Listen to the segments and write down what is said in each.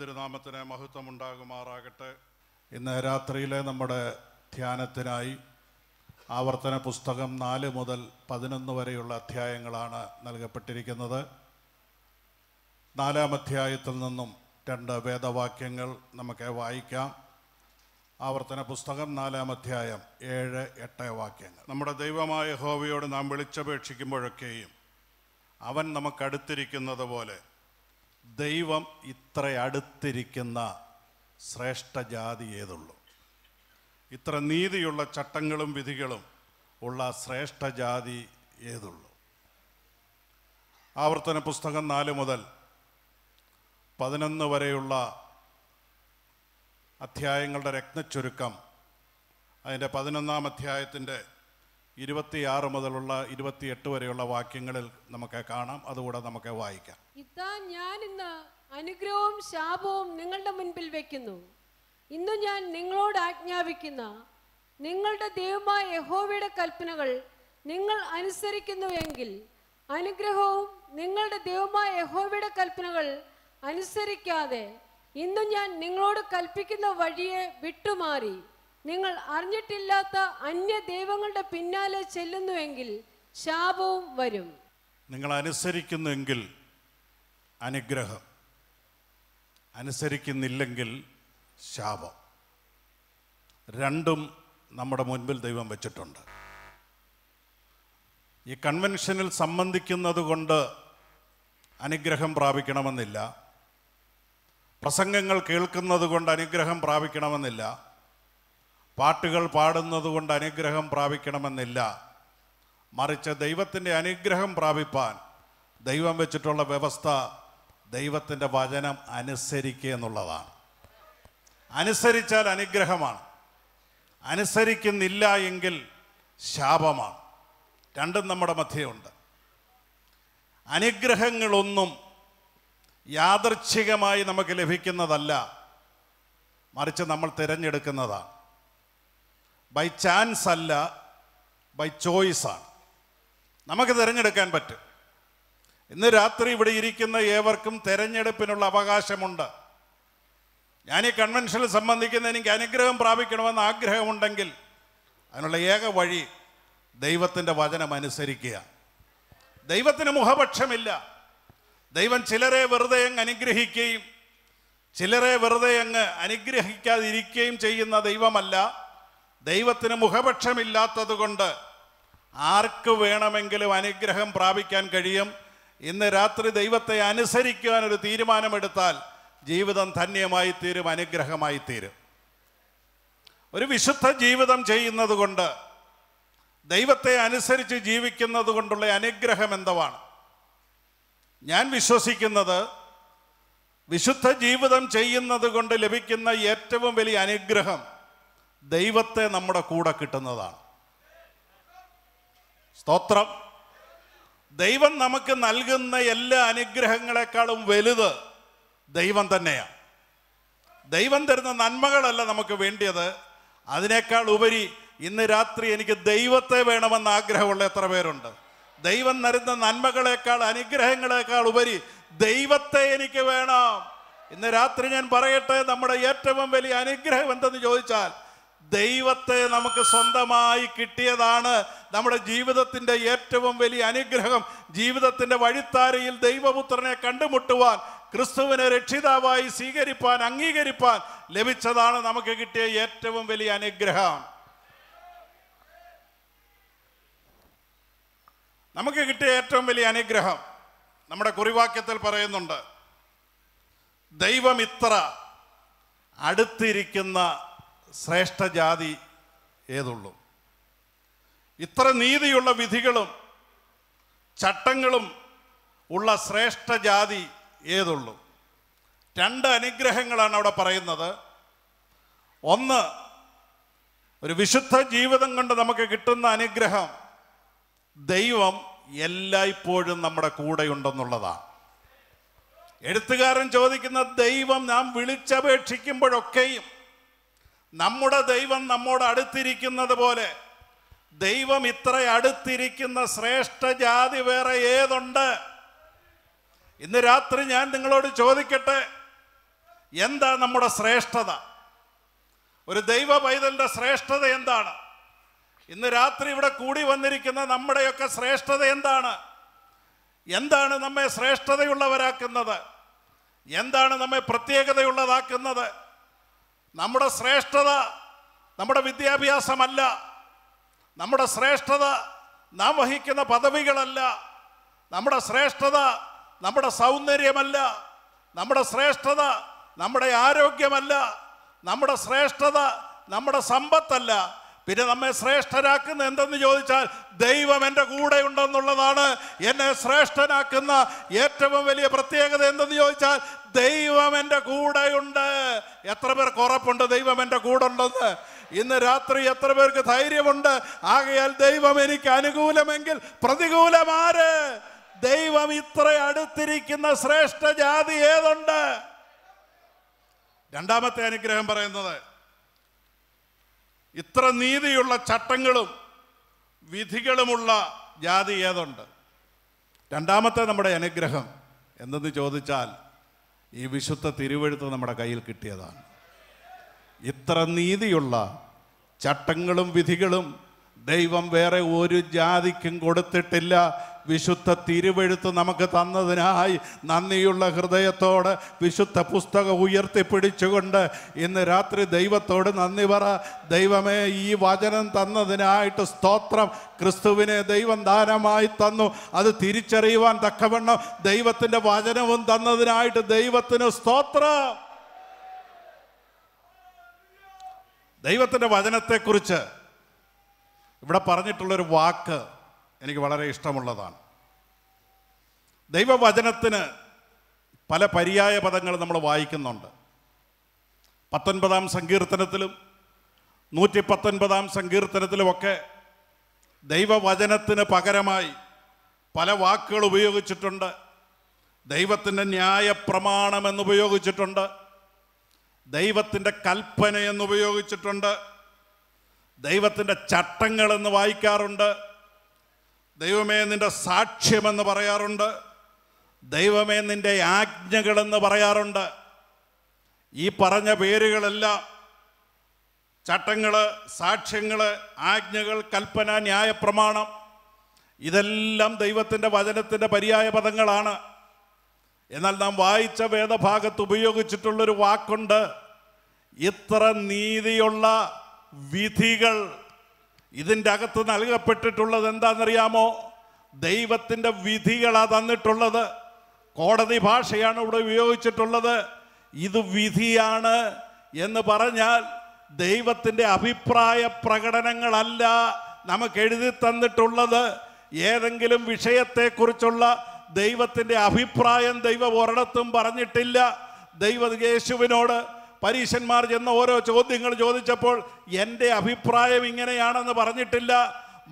തിരുനാമത്തിന് മഹത്വം ഉണ്ടാകുമാറാകട്ടെ ഇന്ന് രാത്രിയിലെ നമ്മുടെ ധ്യാനത്തിനായി ആവർത്തന പുസ്തകം നാല് മുതൽ പതിനൊന്ന് വരെയുള്ള അധ്യായങ്ങളാണ് നൽകപ്പെട്ടിരിക്കുന്നത് നാലാം അധ്യായത്തിൽ നിന്നും രണ്ട് വേദവാക്യങ്ങൾ നമുക്ക് വായിക്കാം ആവർത്തന പുസ്തകം നാലാം അധ്യായം ഏഴ് എട്ട് വാക്യങ്ങൾ നമ്മുടെ ദൈവമായ ഹോവയോട് നാം വിളിച്ചപേക്ഷിക്കുമ്പോഴൊക്കെയും അവൻ നമുക്കടുത്തിരിക്കുന്നത് പോലെ ദൈവം ഇത്ര അടുത്തിരിക്കുന്ന ശ്രേഷ്ഠ ജാതി ഏതുള്ളൂ ഇത്ര നീതിയുള്ള ചട്ടങ്ങളും വിധികളും ഉള്ള ശ്രേഷ്ഠ ജാതി ഏതുള്ളൂ ആവർത്തന പുസ്തകം നാല് മുതൽ പതിനൊന്ന് വരെയുള്ള അധ്യായങ്ങളുടെ രത്നച്ചുരുക്കം അതിൻ്റെ പതിനൊന്നാം അധ്യായത്തിൻ്റെ ഇരുപത്തിയാറ് മുതലുള്ള ഇരുപത്തിയെട്ട് വരെയുള്ള വാക്യങ്ങളിൽ നമുക്ക് കാണാം അതുകൂടെ നമുക്ക് വായിക്കാം ഇതാ ഞാൻ ഇന്ന് അനുഗ്രഹവും ശാപവും നിങ്ങളുടെ മുൻപിൽ വെക്കുന്നു ഇന്ന് ഞാൻ നിങ്ങളോട് ആജ്ഞാപിക്കുന്ന നിങ്ങളുടെ ദൈവമായ യഹോവയുടെ കൽപ്പനകൾ നിങ്ങൾ അനുസരിക്കുന്നുവെങ്കിൽ അനുഗ്രഹവും നിങ്ങളുടെ ദൈവമായ യഹോവയുടെ കൽപ്പനകൾ അനുസരിക്കാതെ ഇന്ന് ഞാൻ നിങ്ങളോട് കൽപ്പിക്കുന്ന വഴിയെ വിട്ടുമാറി നിങ്ങൾ അറിഞ്ഞിട്ടില്ലാത്ത അന്യ ദൈവങ്ങളുടെ പിന്നാലെ ചെല്ലുന്നുവെങ്കിൽ ശാപവും വരും നിങ്ങൾ അനുസരിക്കുന്നെങ്കിൽ അനുഗ്രഹം അനുസരിക്കുന്നില്ലെങ്കിൽ ശാപം രണ്ടും നമ്മുടെ മുൻപിൽ ദൈവം വെച്ചിട്ടുണ്ട് ഈ കൺവെൻഷനിൽ സംബന്ധിക്കുന്നത് കൊണ്ട് അനുഗ്രഹം പ്രാപിക്കണമെന്നില്ല പ്രസംഗങ്ങൾ കേൾക്കുന്നത് കൊണ്ട് അനുഗ്രഹം പ്രാപിക്കണമെന്നില്ല പാട്ടുകൾ പാടുന്നത് കൊണ്ട് അനുഗ്രഹം പ്രാപിക്കണമെന്നില്ല മറിച്ച് ദൈവത്തിൻ്റെ അനുഗ്രഹം പ്രാപിപ്പാൻ ദൈവം വെച്ചിട്ടുള്ള വ്യവസ്ഥ ദൈവത്തിൻ്റെ വചനം അനുസരിക്കുക എന്നുള്ളതാണ് അനുസരിച്ചാൽ അനുഗ്രഹമാണ് അനുസരിക്കുന്നില്ല എങ്കിൽ ശാപമാണ് രണ്ടും നമ്മുടെ മധ്യയുണ്ട് അനുഗ്രഹങ്ങളൊന്നും യാദർച്ഛികമായി നമുക്ക് ലഭിക്കുന്നതല്ല മറിച്ച് നമ്മൾ തിരഞ്ഞെടുക്കുന്നതാണ് ബൈ ചാൻസ് അല്ല ബൈ ചോയ്സാണ് നമുക്ക് തിരഞ്ഞെടുക്കാൻ പറ്റും ഇന്ന് രാത്രി ഇവിടെ ഇരിക്കുന്ന ഏവർക്കും തിരഞ്ഞെടുപ്പിനുള്ള അവകാശമുണ്ട് ഞാൻ ഈ കൺവെൻഷനിൽ സംബന്ധിക്കുന്ന എനിക്ക് അനുഗ്രഹം പ്രാപിക്കണമെന്ന് ആഗ്രഹമുണ്ടെങ്കിൽ അതിനുള്ള ഏക വഴി ദൈവത്തിൻ്റെ വചനം അനുസരിക്കുക ദൈവത്തിന് മുഖപക്ഷമില്ല ദൈവം ചിലരെ വെറുതെ അങ്ങ് അനുഗ്രഹിക്കുകയും ചിലരെ വെറുതെ അങ്ങ് അനുഗ്രഹിക്കാതിരിക്കുകയും ചെയ്യുന്ന ദൈവമല്ല ദൈവത്തിന് മുഖപക്ഷമില്ലാത്തതുകൊണ്ട് ആർക്ക് വേണമെങ്കിലും അനുഗ്രഹം പ്രാപിക്കാൻ കഴിയും ഇന്ന് രാത്രി ദൈവത്തെ അനുസരിക്കുവാൻ ഒരു തീരുമാനമെടുത്താൽ ജീവിതം ധന്യമായി തീരും അനുഗ്രഹമായി തീരും ഒരു വിശുദ്ധ ജീവിതം ചെയ്യുന്നത് കൊണ്ട് ദൈവത്തെ അനുസരിച്ച് ജീവിക്കുന്നത് കൊണ്ടുള്ള അനുഗ്രഹം എന്തുവാണ് ഞാൻ വിശ്വസിക്കുന്നത് വിശുദ്ധ ജീവിതം ചെയ്യുന്നത് കൊണ്ട് ലഭിക്കുന്ന ഏറ്റവും വലിയ അനുഗ്രഹം ദൈവത്തെ നമ്മുടെ കൂടെ കിട്ടുന്നതാണ് സ്തോത്രം ദൈവം നമുക്ക് നൽകുന്ന എല്ലാ അനുഗ്രഹങ്ങളെക്കാളും വലുത് ദൈവം തന്നെയാണ് ദൈവം തരുന്ന നന്മകളല്ല നമുക്ക് വേണ്ടിയത് അതിനേക്കാൾ ഉപരി ഇന്ന് രാത്രി എനിക്ക് ദൈവത്തെ വേണമെന്ന് ആഗ്രഹമുള്ള എത്ര പേരുണ്ട് ദൈവം തരുന്ന നന്മകളെക്കാൾ അനുഗ്രഹങ്ങളെക്കാൾ ഉപരി ദൈവത്തെ എനിക്ക് വേണം ഇന്ന് രാത്രി ഞാൻ പറയട്ടെ നമ്മുടെ ഏറ്റവും വലിയ അനുഗ്രഹം എന്തെന്ന് ചോദിച്ചാൽ ദൈവത്തെ നമുക്ക് സ്വന്തമായി കിട്ടിയതാണ് നമ്മുടെ ജീവിതത്തിൻ്റെ ഏറ്റവും വലിയ അനുഗ്രഹം ജീവിതത്തിൻ്റെ വഴിത്താരയിൽ ദൈവപുത്രനെ കണ്ടുമുട്ടുവാൻ ക്രിസ്തുവിനെ രക്ഷിതാവായി സ്വീകരിപ്പാൻ അംഗീകരിപ്പാൻ ലഭിച്ചതാണ് നമുക്ക് കിട്ടിയ ഏറ്റവും വലിയ അനുഗ്രഹം നമുക്ക് കിട്ടിയ ഏറ്റവും വലിയ അനുഗ്രഹം നമ്മുടെ കുറിവാക്യത്തിൽ പറയുന്നുണ്ട് ദൈവം ഇത്ര അടുത്തിരിക്കുന്ന ശ്രേഷ്ഠജാതി ഏതുള്ളൂ ഇത്ര നീതിയുള്ള വിധികളും ചട്ടങ്ങളും ഉള്ള ശ്രേഷ്ഠജാതി ഏതുള്ളൂ രണ്ട് അനുഗ്രഹങ്ങളാണ് അവിടെ പറയുന്നത് ഒന്ന് ഒരു വിശുദ്ധ ജീവിതം കൊണ്ട് നമുക്ക് കിട്ടുന്ന അനുഗ്രഹം ദൈവം എല്ലായ്പ്പോഴും നമ്മുടെ കൂടെയുണ്ടെന്നുള്ളതാണ് എഴുത്തുകാരൻ ചോദിക്കുന്ന ദൈവം നാം വിളിച്ചപേക്ഷിക്കുമ്പോഴൊക്കെയും നമ്മുടെ ദൈവം നമ്മോട് അടുത്തിരിക്കുന്നത് പോലെ ദൈവം ഇത്ര അടുത്തിരിക്കുന്ന ശ്രേഷ്ഠ ജാതി വേറെ ഏതുണ്ട് ഇന്ന് രാത്രി ഞാൻ നിങ്ങളോട് ചോദിക്കട്ടെ എന്താ നമ്മുടെ ശ്രേഷ്ഠത ഒരു ദൈവ പൈതലിൻ്റെ ശ്രേഷ്ഠത എന്താണ് ഇന്ന് രാത്രി ഇവിടെ കൂടി വന്നിരിക്കുന്ന നമ്മുടെയൊക്കെ ശ്രേഷ്ഠത എന്താണ് എന്താണ് നമ്മെ ശ്രേഷ്ഠതയുള്ളവരാക്കുന്നത് എന്താണ് നമ്മെ പ്രത്യേകതയുള്ളതാക്കുന്നത് നമ്മുടെ ശ്രേഷ്ഠത നമ്മുടെ വിദ്യാഭ്യാസമല്ല നമ്മുടെ ശ്രേഷ്ഠത നാം വഹിക്കുന്ന പദവികളല്ല നമ്മുടെ ശ്രേഷ്ഠത നമ്മുടെ സൗന്ദര്യമല്ല നമ്മുടെ ശ്രേഷ്ഠത നമ്മുടെ ആരോഗ്യമല്ല നമ്മുടെ ശ്രേഷ്ഠത നമ്മുടെ സമ്പത്തല്ല പിന്നെ നമ്മെ ശ്രേഷ്ഠരാക്കുന്ന എന്തെന്ന് ചോദിച്ചാൽ ദൈവം എൻ്റെ കൂടെ ഉണ്ടെന്നുള്ളതാണ് എന്നെ ശ്രേഷ്ഠനാക്കുന്ന ഏറ്റവും വലിയ പ്രത്യേകത എന്തെന്ന് ചോദിച്ചാൽ ദൈവം എൻ്റെ കൂടെയുണ്ട് എത്ര പേർ കുറപ്പുണ്ട് ദൈവം എൻ്റെ കൂടെ ഉണ്ടെന്ന് ഇന്ന് രാത്രി എത്ര പേർക്ക് ധൈര്യമുണ്ട് ആകയാൽ ദൈവം എനിക്ക് അനുകൂലമെങ്കിൽ പ്രതികൂലമാര് ദൈവം ഇത്ര അടുത്തിരിക്കുന്ന ശ്രേഷ്ഠ ജാതി ഏതുണ്ട് രണ്ടാമത്തെ അനുഗ്രഹം പറയുന്നത് ഇത്ര നീതിയുള്ള ചട്ടങ്ങളും വിധികളുമുള്ള ജാതി ഏതുണ്ട് രണ്ടാമത്തെ നമ്മുടെ അനുഗ്രഹം എന്തെന്ന് ചോദിച്ചാൽ ഈ വിശുദ്ധ തിരുവഴുത്ത് നമ്മുടെ കയ്യിൽ കിട്ടിയതാണ് ഇത്ര നീതിയുള്ള ചട്ടങ്ങളും വിധികളും ദൈവം വേറെ ഒരു ജാതിക്കും കൊടുത്തിട്ടില്ല വിശുദ്ധ തിരുവെഴുത്ത് നമുക്ക് തന്നതിനായി നന്ദിയുള്ള ഹൃദയത്തോട് വിശുദ്ധ പുസ്തകം ഉയർത്തിപ്പിടിച്ചുകൊണ്ട് ഇന്ന് രാത്രി ദൈവത്തോട് നന്ദി പറ ദൈവമേ ഈ വചനം തന്നതിനായിട്ട് സ്തോത്രം ക്രിസ്തുവിനെ ദൈവം ദാനമായി തന്നു അത് തിരിച്ചറിയുവാൻ തക്കവണ്ണം ദൈവത്തിൻ്റെ വചനവും തന്നതിനായിട്ട് ദൈവത്തിന് സ്തോത്രം ദൈവത്തിൻ്റെ വചനത്തെക്കുറിച്ച് ഇവിടെ പറഞ്ഞിട്ടുള്ളൊരു വാക്ക് എനിക്ക് വളരെ ഇഷ്ടമുള്ളതാണ് ദൈവവചനത്തിന് പല പര്യായ പദങ്ങൾ നമ്മൾ വായിക്കുന്നുണ്ട് പത്തൊൻപതാം സങ്കീർത്തനത്തിലും നൂറ്റി പത്തൊൻപതാം സങ്കീർത്തനത്തിലുമൊക്കെ ദൈവവചനത്തിന് പകരമായി പല വാക്കുകൾ ഉപയോഗിച്ചിട്ടുണ്ട് ദൈവത്തിൻ്റെ ന്യായപ്രമാണം എന്നുപയോഗിച്ചിട്ടുണ്ട് ദൈവത്തിൻ്റെ കൽപ്പന എന്നുപയോഗിച്ചിട്ടുണ്ട് ദൈവത്തിൻ്റെ ചട്ടങ്ങൾ എന്ന് വായിക്കാറുണ്ട് ദൈവമേ നിന്റെ സാക്ഷ്യമെന്ന് പറയാറുണ്ട് ദൈവമേ നിന്റെ ആജ്ഞകളെന്ന് പറയാറുണ്ട് ഈ പറഞ്ഞ പേരുകളെല്ലാം ചട്ടങ്ങൾ സാക്ഷ്യങ്ങൾ ആജ്ഞകൾ കൽപ്പന ന്യായപ്രമാണം ഇതെല്ലാം ദൈവത്തിൻ്റെ വചനത്തിൻ്റെ പര്യായ പദങ്ങളാണ് എന്നാൽ നാം വായിച്ച വേദഭാഗത്ത് ഉപയോഗിച്ചിട്ടുള്ളൊരു വാക്കുണ്ട് ഇത്ര നീതിയുള്ള വിധികൾ ഇതിൻ്റെ അകത്ത് നൽകപ്പെട്ടിട്ടുള്ളത് എന്താണെന്നറിയാമോ ദൈവത്തിൻ്റെ വിധികളാണ് തന്നിട്ടുള്ളത് കോടതി ഭാഷയാണ് ഇവിടെ ഉപയോഗിച്ചിട്ടുള്ളത് ഇത് വിധിയാണ് എന്ന് പറഞ്ഞാൽ ദൈവത്തിൻ്റെ അഭിപ്രായ പ്രകടനങ്ങളല്ല നമുക്ക് എഴുതി തന്നിട്ടുള്ളത് ഏതെങ്കിലും വിഷയത്തെക്കുറിച്ചുള്ള ദൈവത്തിൻ്റെ അഭിപ്രായം ദൈവം ഒരിടത്തും പറഞ്ഞിട്ടില്ല ദൈവ യേശുവിനോട് പരീശന്മാർ ചെന്ന ഓരോ ചോദ്യങ്ങൾ ചോദിച്ചപ്പോൾ എൻ്റെ അഭിപ്രായം ഇങ്ങനെയാണെന്ന് പറഞ്ഞിട്ടില്ല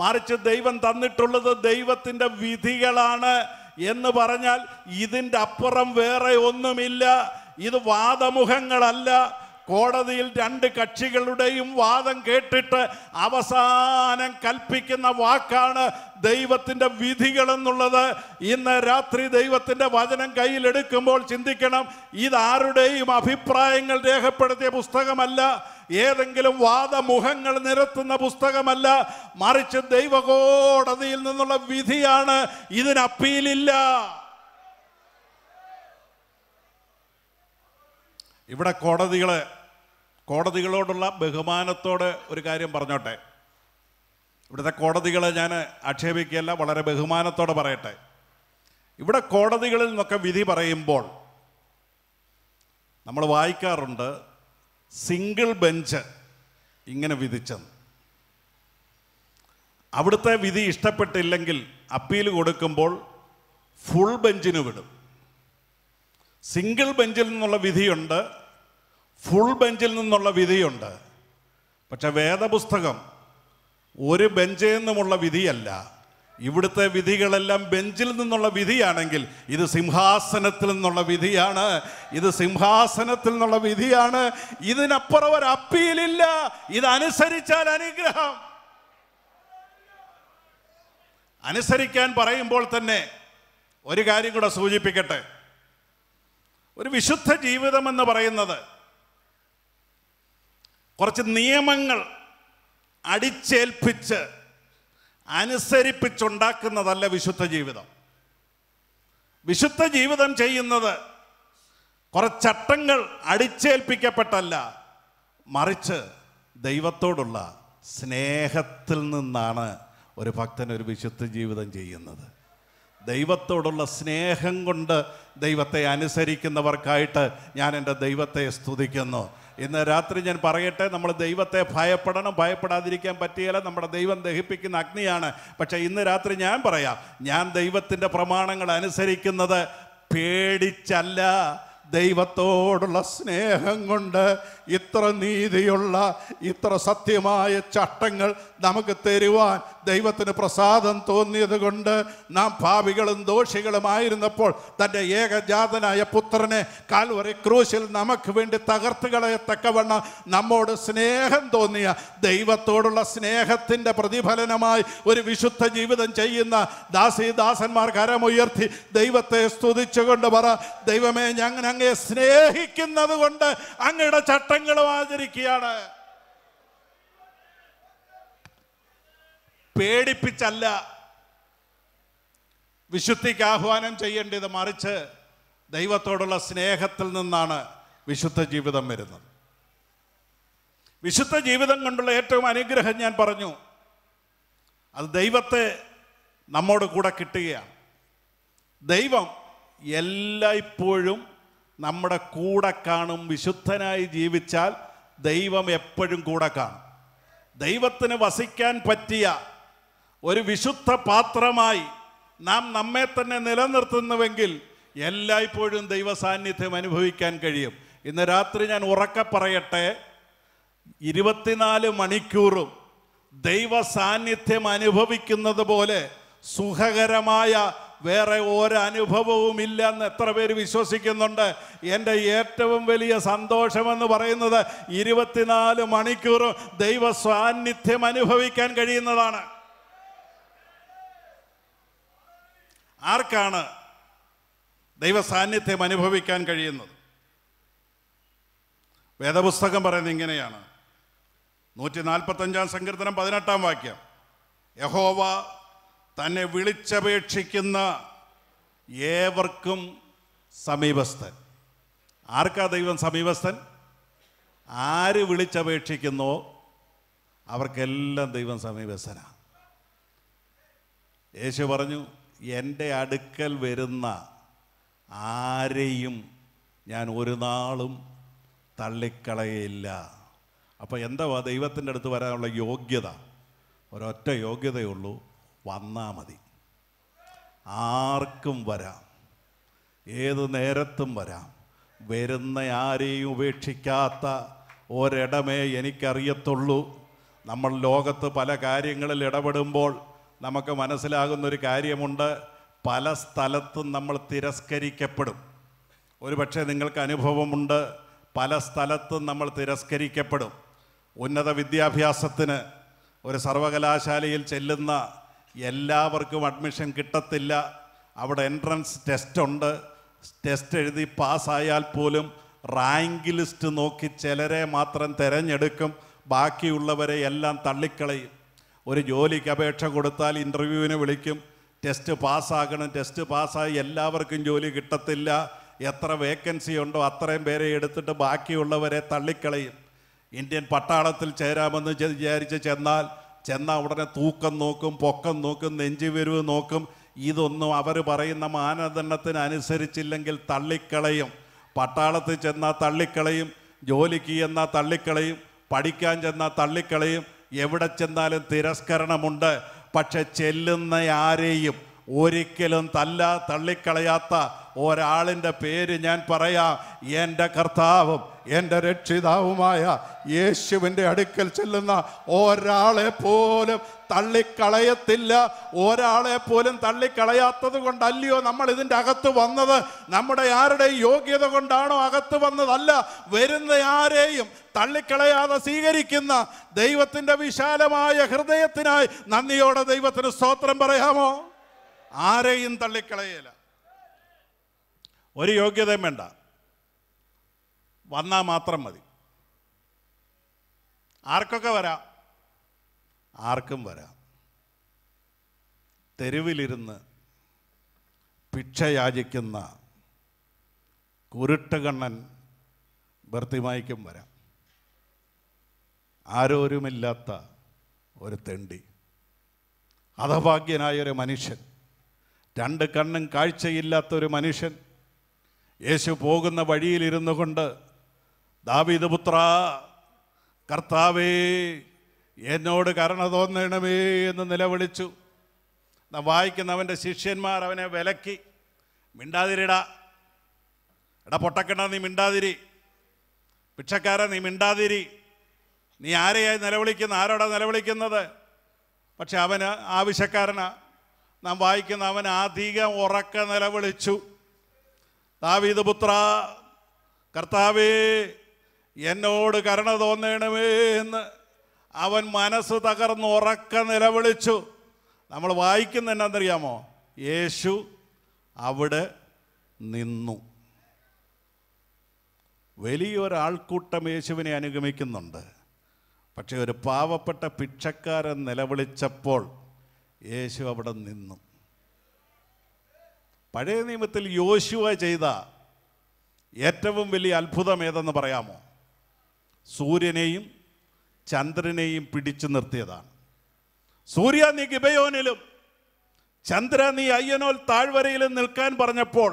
മറിച്ച് ദൈവം തന്നിട്ടുള്ളത് ദൈവത്തിൻ്റെ വിധികളാണ് എന്ന് പറഞ്ഞാൽ ഇതിൻ്റെ അപ്പുറം വേറെ ഒന്നുമില്ല ഇത് വാദമുഖങ്ങളല്ല കോടതിയിൽ രണ്ട് കക്ഷികളുടെയും വാദം കേട്ടിട്ട് അവസാനം കൽപ്പിക്കുന്ന വാക്കാണ് ദൈവത്തിൻ്റെ വിധികളെന്നുള്ളത് ഇന്ന് രാത്രി ദൈവത്തിൻ്റെ വചനം കയ്യിലെടുക്കുമ്പോൾ ചിന്തിക്കണം ഇതാരുടെയും അഭിപ്രായങ്ങൾ രേഖപ്പെടുത്തിയ പുസ്തകമല്ല ഏതെങ്കിലും വാദമുഖങ്ങൾ നിരത്തുന്ന പുസ്തകമല്ല മറിച്ച് ദൈവകോടതിയിൽ നിന്നുള്ള വിധിയാണ് ഇതിന് അപ്പീലില്ല ഇവിടെ കോടതികളെ കോടതികളോടുള്ള ബഹുമാനത്തോടെ ഒരു കാര്യം പറഞ്ഞോട്ടെ ഇവിടുത്തെ കോടതികളെ ഞാൻ ആക്ഷേപിക്കുകയല്ല വളരെ ബഹുമാനത്തോടെ പറയട്ടെ ഇവിടെ കോടതികളിൽ നിന്നൊക്കെ വിധി പറയുമ്പോൾ നമ്മൾ വായിക്കാറുണ്ട് സിംഗിൾ ബെഞ്ച് ഇങ്ങനെ വിധിച്ചെന്ന് അവിടുത്തെ വിധി ഇഷ്ടപ്പെട്ടില്ലെങ്കിൽ അപ്പീൽ കൊടുക്കുമ്പോൾ ഫുൾ ബെഞ്ചിന് വിടും സിംഗിൾ ബെഞ്ചിൽ നിന്നുള്ള വിധിയുണ്ട് ഫുൾ ബെഞ്ചിൽ നിന്നുള്ള വിധിയുണ്ട് പക്ഷെ വേദപുസ്തകം ഒരു ബെഞ്ചിൽ നിന്നുമുള്ള വിധിയല്ല ഇവിടുത്തെ വിധികളെല്ലാം ബെഞ്ചിൽ നിന്നുള്ള വിധിയാണെങ്കിൽ ഇത് സിംഹാസനത്തിൽ നിന്നുള്ള വിധിയാണ് ഇത് സിംഹാസനത്തിൽ നിന്നുള്ള വിധിയാണ് ഇതിനപ്പുറം ഒരു അപ്പീലില്ല ഇതനുസരിച്ചാൽ അനുഗ്രഹം അനുസരിക്കാൻ പറയുമ്പോൾ തന്നെ ഒരു കാര്യം കൂടെ സൂചിപ്പിക്കട്ടെ ഒരു വിശുദ്ധ ജീവിതമെന്ന് പറയുന്നത് കുറച്ച് നിയമങ്ങൾ അടിച്ചേൽപ്പിച്ച് അനുസരിപ്പിച്ചുണ്ടാക്കുന്നതല്ല വിശുദ്ധ ജീവിതം വിശുദ്ധ ജീവിതം ചെയ്യുന്നത് കുറച്ചട്ടങ്ങൾ അടിച്ചേൽപ്പിക്കപ്പെട്ടല്ല മറിച്ച് ദൈവത്തോടുള്ള സ്നേഹത്തിൽ നിന്നാണ് ഒരു ഭക്തൻ ഒരു വിശുദ്ധ ജീവിതം ചെയ്യുന്നത് ദൈവത്തോടുള്ള സ്നേഹം കൊണ്ട് ദൈവത്തെ അനുസരിക്കുന്നവർക്കായിട്ട് ഞാൻ എൻ്റെ ദൈവത്തെ സ്തുതിക്കുന്നു ഇന്ന് രാത്രി ഞാൻ പറയട്ടെ നമ്മൾ ദൈവത്തെ ഭയപ്പെടണം ഭയപ്പെടാതിരിക്കാൻ പറ്റിയാൽ നമ്മുടെ ദൈവം ദഹിപ്പിക്കുന്ന അഗ്നിയാണ് പക്ഷേ ഇന്ന് രാത്രി ഞാൻ പറയാം ഞാൻ ദൈവത്തിൻ്റെ പ്രമാണങ്ങൾ അനുസരിക്കുന്നത് പേടിച്ചല്ല ദൈവത്തോടുള്ള സ്നേഹം കൊണ്ട് ഇത്ര നീതിയുള്ള ഇത്ര സത്യമായ ചട്ടങ്ങൾ നമുക്ക് തരുവാൻ ദൈവത്തിന് പ്രസാദം തോന്നിയത് കൊണ്ട് നാം ഭാവികളും ദോഷികളുമായിരുന്നപ്പോൾ തൻ്റെ ഏകജാതനായ പുത്രനെ കാൽവറി ക്രൂശിൽ നമുക്ക് വേണ്ടി തകർത്ത് കളയത്തക്കവണ്ണം നമ്മോട് സ്നേഹം തോന്നിയ ദൈവത്തോടുള്ള സ്നേഹത്തിൻ്റെ പ്രതിഫലനമായി ഒരു വിശുദ്ധ ജീവിതം ചെയ്യുന്ന ദാസി കരമുയർത്തി ദൈവത്തെ സ്തുതിച്ചുകൊണ്ട് പറ ദൈവമേ ഞങ്ങൾ അങ്ങയെ സ്നേഹിക്കുന്നത് കൊണ്ട് അങ്ങയുടെ ചട്ടങ്ങളും ആചരിക്കുകയാണ് പേടിപ്പിച്ചല്ല വിശുദ്ധിക്ക് ആഹ്വാനം ചെയ്യേണ്ടത് മറിച്ച് ദൈവത്തോടുള്ള സ്നേഹത്തിൽ നിന്നാണ് വിശുദ്ധ ജീവിതം വരുന്നത് വിശുദ്ധ ജീവിതം കൊണ്ടുള്ള ഏറ്റവും അനുഗ്രഹം ഞാൻ പറഞ്ഞു അത് ദൈവത്തെ നമ്മോട് കൂടെ കിട്ടുകയാണ് ദൈവം എല്ലായ്പ്പോഴും നമ്മുടെ കൂടെ കാണും വിശുദ്ധനായി ജീവിച്ചാൽ ദൈവം എപ്പോഴും കൂടെ കാണും ദൈവത്തിന് വസിക്കാൻ പറ്റിയ ഒരു വിശുദ്ധ പാത്രമായി നാം നമ്മെ തന്നെ നിലനിർത്തുന്നുവെങ്കിൽ എല്ലായ്പ്പോഴും ദൈവ സാന്നിധ്യം അനുഭവിക്കാൻ കഴിയും ഇന്ന് രാത്രി ഞാൻ ഉറക്കെ പറയട്ടെ ഇരുപത്തിനാല് മണിക്കൂറും ദൈവ സാന്നിധ്യം അനുഭവിക്കുന്നത് പോലെ സുഖകരമായ വേറെ ഒരനുഭവവും ഇല്ല എന്ന് എത്ര പേര് വിശ്വസിക്കുന്നുണ്ട് എൻ്റെ ഏറ്റവും വലിയ സന്തോഷമെന്ന് പറയുന്നത് ഇരുപത്തിനാല് മണിക്കൂറും ദൈവ സാന്നിധ്യം അനുഭവിക്കാൻ കഴിയുന്നതാണ് ആർക്കാണ് ദൈവ സാന്നിധ്യം അനുഭവിക്കാൻ കഴിയുന്നത് വേദപുസ്തകം പറയുന്നത് ഇങ്ങനെയാണ് നൂറ്റി നാൽപ്പത്തഞ്ചാം സങ്കീർത്തനം പതിനെട്ടാം വാക്യം യഹോവ തന്നെ വിളിച്ചപേക്ഷിക്കുന്ന ഏവർക്കും സമീപസ്ഥൻ ആർക്കാ ദൈവം സമീപസ്ഥൻ ആര് വിളിച്ചപേക്ഷിക്കുന്നോ അവർക്കെല്ലാം ദൈവം സമീപസ്ഥനാണ് യേശു പറഞ്ഞു എൻ്റെ അടുക്കൽ വരുന്ന ആരെയും ഞാൻ ഒരു നാളും തള്ളിക്കളയില്ല അപ്പോൾ എന്താ ദൈവത്തിൻ്റെ അടുത്ത് വരാനുള്ള യോഗ്യത ഒരൊറ്റ യോഗ്യതയുള്ളൂ വന്നാൽ മതി ആർക്കും വരാം ഏത് നേരത്തും വരാം വരുന്ന ആരെയും ഉപേക്ഷിക്കാത്ത ഒരിടമേ എനിക്കറിയത്തുള്ളൂ നമ്മൾ ലോകത്ത് പല കാര്യങ്ങളിൽ ഇടപെടുമ്പോൾ നമുക്ക് മനസ്സിലാകുന്നൊരു കാര്യമുണ്ട് പല സ്ഥലത്തും നമ്മൾ തിരസ്കരിക്കപ്പെടും ഒരുപക്ഷെ നിങ്ങൾക്ക് അനുഭവമുണ്ട് പല സ്ഥലത്തും നമ്മൾ തിരസ്കരിക്കപ്പെടും ഉന്നത വിദ്യാഭ്യാസത്തിന് ഒരു സർവകലാശാലയിൽ ചെല്ലുന്ന എല്ലാവർക്കും അഡ്മിഷൻ കിട്ടത്തില്ല അവിടെ എൻട്രൻസ് ടെസ്റ്റ് ഉണ്ട് ടെസ്റ്റ് എഴുതി പാസ്സായാൽ പോലും റാങ്ക് ലിസ്റ്റ് നോക്കി ചിലരെ മാത്രം തിരഞ്ഞെടുക്കും ബാക്കിയുള്ളവരെ എല്ലാം തള്ളിക്കളയും ഒരു ജോലിക്ക് അപേക്ഷ കൊടുത്താൽ ഇൻ്റർവ്യൂവിന് വിളിക്കും ടെസ്റ്റ് പാസ്സാകണം ടെസ്റ്റ് പാസ്സായി എല്ലാവർക്കും ജോലി കിട്ടത്തില്ല എത്ര വേക്കൻസി ഉണ്ടോ അത്രയും പേരെ എടുത്തിട്ട് ബാക്കിയുള്ളവരെ തള്ളിക്കളയും ഇന്ത്യൻ പട്ടാളത്തിൽ ചേരാമെന്ന് വിചാരിച്ച് ചെന്നാൽ ചെന്നാൽ ഉടനെ തൂക്കം നോക്കും പൊക്കം നോക്കും നെഞ്ചുവരുവ് നോക്കും ഇതൊന്നും അവർ പറയുന്ന മാനദണ്ഡത്തിനനുസരിച്ചില്ലെങ്കിൽ തള്ളിക്കളയും പട്ടാളത്തിൽ ചെന്നാൽ തള്ളിക്കളയും ജോലിക്ക് എന്നാൽ തള്ളിക്കളയും പഠിക്കാൻ ചെന്നാൽ തള്ളിക്കളയും എവിടെ ചെന്നാലും തിരസ്കരണമുണ്ട് പക്ഷെ ചെല്ലുന്ന ആരെയും ഒരിക്കലും തല്ല തള്ളിക്കളയാത്ത ഒരാളിൻ്റെ പേര് ഞാൻ പറയാം എൻ്റെ കർത്താവും എൻ്റെ രക്ഷിതാവുമായ യേശുവിൻ്റെ അടുക്കൽ ചെല്ലുന്ന ഒരാളെ പോലും തള്ളിക്കളയത്തില്ല ഒരാളെ പോലും തള്ളിക്കളയാത്തത് കൊണ്ടല്ലയോ നമ്മൾ ഇതിൻ്റെ അകത്ത് വന്നത് നമ്മുടെ ആരുടെ യോഗ്യത കൊണ്ടാണോ അകത്ത് വന്നതല്ല വരുന്ന ആരെയും തള്ളിക്കളയാതെ സ്വീകരിക്കുന്ന ദൈവത്തിൻ്റെ വിശാലമായ ഹൃദയത്തിനായി നന്ദിയോടെ ദൈവത്തിന് സ്തോത്രം പറയാമോ ആരെയും തള്ളിക്കളയല ഒരു യോഗ്യതയും വേണ്ട വന്നാൽ മാത്രം മതി ആർക്കൊക്കെ വരാം ആർക്കും വരാം തെരുവിലിരുന്ന് ഭിക്ഷയാചിക്കുന്ന കുരുട്ടുകണ്ണൻ ഭർത്തിമായിക്കും വരാം ആരോരുമില്ലാത്ത ഒരു തെണ്ടി അധഭാഗ്യനായൊരു ഒരു മനുഷ്യൻ രണ്ട് കണ്ണും കാഴ്ചയില്ലാത്തൊരു മനുഷ്യൻ യേശു പോകുന്ന വഴിയിലിരുന്നു കൊണ്ട് പുത്ര കർത്താവേ എന്നോട് കരുണ തോന്നണമേ എന്ന് നിലവിളിച്ചു നാം അവൻ്റെ ശിഷ്യന്മാർ അവനെ വിലക്കി മിണ്ടാതിരിടാ എടാ പൊട്ടക്കണ്ട നീ മിണ്ടാതിരി പിച്ചക്കാരൻ നീ മിണ്ടാതിരി നീ ആരെയായി നിലവിളിക്കുന്ന ആരോടാ നിലവിളിക്കുന്നത് പക്ഷെ അവന് ആവശ്യക്കാരനാ നാം വായിക്കുന്ന അവൻ അധികം ഉറക്ക നിലവിളിച്ചു താവീത് പുത്ര കർത്താവേ എന്നോട് കരുണ തോന്നണമേ എന്ന് അവൻ മനസ്സ് തകർന്ന് ഉറക്ക നിലവിളിച്ചു നമ്മൾ വായിക്കുന്ന എന്നാണെന്നറിയാമോ യേശു അവിടെ നിന്നു വലിയൊരാൾക്കൂട്ടം യേശുവിനെ അനുഗമിക്കുന്നുണ്ട് പക്ഷേ ഒരു പാവപ്പെട്ട ഭിക്ഷക്കാരൻ നിലവിളിച്ചപ്പോൾ യേശു അവിടെ നിന്നു പഴയ നിയമത്തിൽ യോശുവ ചെയ്ത ഏറ്റവും വലിയ അത്ഭുതം ഏതെന്ന് പറയാമോ സൂര്യനെയും ചന്ദ്രനെയും പിടിച്ചു നിർത്തിയതാണ് സൂര്യ നീ ഗിബയോനിലും ചന്ദ്ര നീ അയ്യനോൽ താഴ്വരയിലും നിൽക്കാൻ പറഞ്ഞപ്പോൾ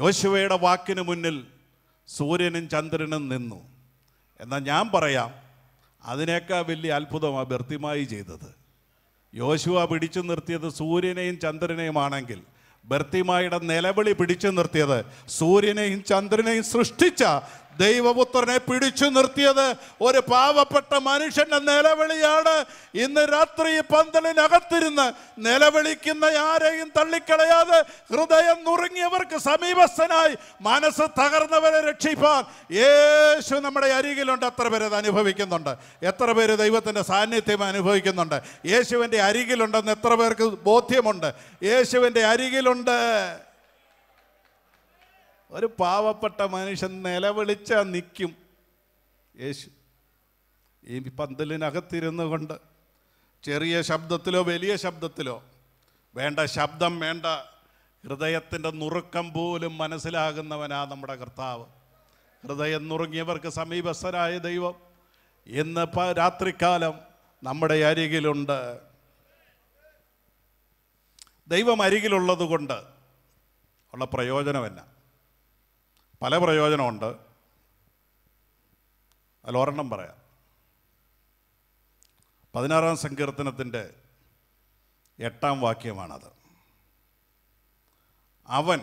യോശുവയുടെ വാക്കിന് മുന്നിൽ സൂര്യനും ചന്ദ്രനും നിന്നു എന്നാൽ ഞാൻ പറയാം അതിനേക്കാൾ വലിയ അത്ഭുതം അഭ്യർത്ഥിമായി ചെയ്തത് യോശുവ പിടിച്ചു നിർത്തിയത് സൂര്യനെയും ചന്ദ്രനെയുമാണെങ്കിൽ ബർത്തിമായുടെ നിലവിളി പിടിച്ചു നിർത്തിയത് സൂര്യനെയും ചന്ദ്രനെയും സൃഷ്ടിച്ച ദൈവപുത്രനെ പിടിച്ചു നിർത്തിയത് ഒരു പാവപ്പെട്ട മനുഷ്യന്റെ നിലവിളിയാണ് ഇന്ന് രാത്രി പന്തലിനകത്തിരുന്ന് നിലവിളിക്കുന്ന ആരെയും തള്ളിക്കളയാതെ ഹൃദയം നുറുങ്ങിയവർക്ക് സമീപസ്ഥനായി മനസ്സ് തകർന്നവരെ രക്ഷിപ്പാൻ യേശു നമ്മുടെ അരികിലുണ്ട് എത്ര പേര് അത് അനുഭവിക്കുന്നുണ്ട് എത്ര പേര് ദൈവത്തിൻ്റെ സാന്നിധ്യം അനുഭവിക്കുന്നുണ്ട് യേശുവിൻ്റെ അരികിലുണ്ടെന്ന് എത്ര പേർക്ക് ബോധ്യമുണ്ട് യേശുവിൻ്റെ അരികിലുണ്ട് ഒരു പാവപ്പെട്ട മനുഷ്യൻ നിലവിളിച്ച നിൽക്കും യേശു ഈ പന്തലിനകത്തിരുന്നു കൊണ്ട് ചെറിയ ശബ്ദത്തിലോ വലിയ ശബ്ദത്തിലോ വേണ്ട ശബ്ദം വേണ്ട ഹൃദയത്തിൻ്റെ നുറുക്കം പോലും മനസ്സിലാകുന്നവനാ നമ്മുടെ കർത്താവ് ഹൃദയം നുറുങ്ങിയവർക്ക് സമീപസ്ഥരായ ദൈവം ഇന്ന് രാത്രിക്കാലം നമ്മുടെ അരികിലുണ്ട് ദൈവം അരികിലുള്ളത് കൊണ്ട് ഉള്ള പ്രയോജനം പല പ്രയോജനമുണ്ട് അതിൽ പറയാം പതിനാറാം സങ്കീർത്തനത്തിൻ്റെ എട്ടാം വാക്യമാണത് അവൻ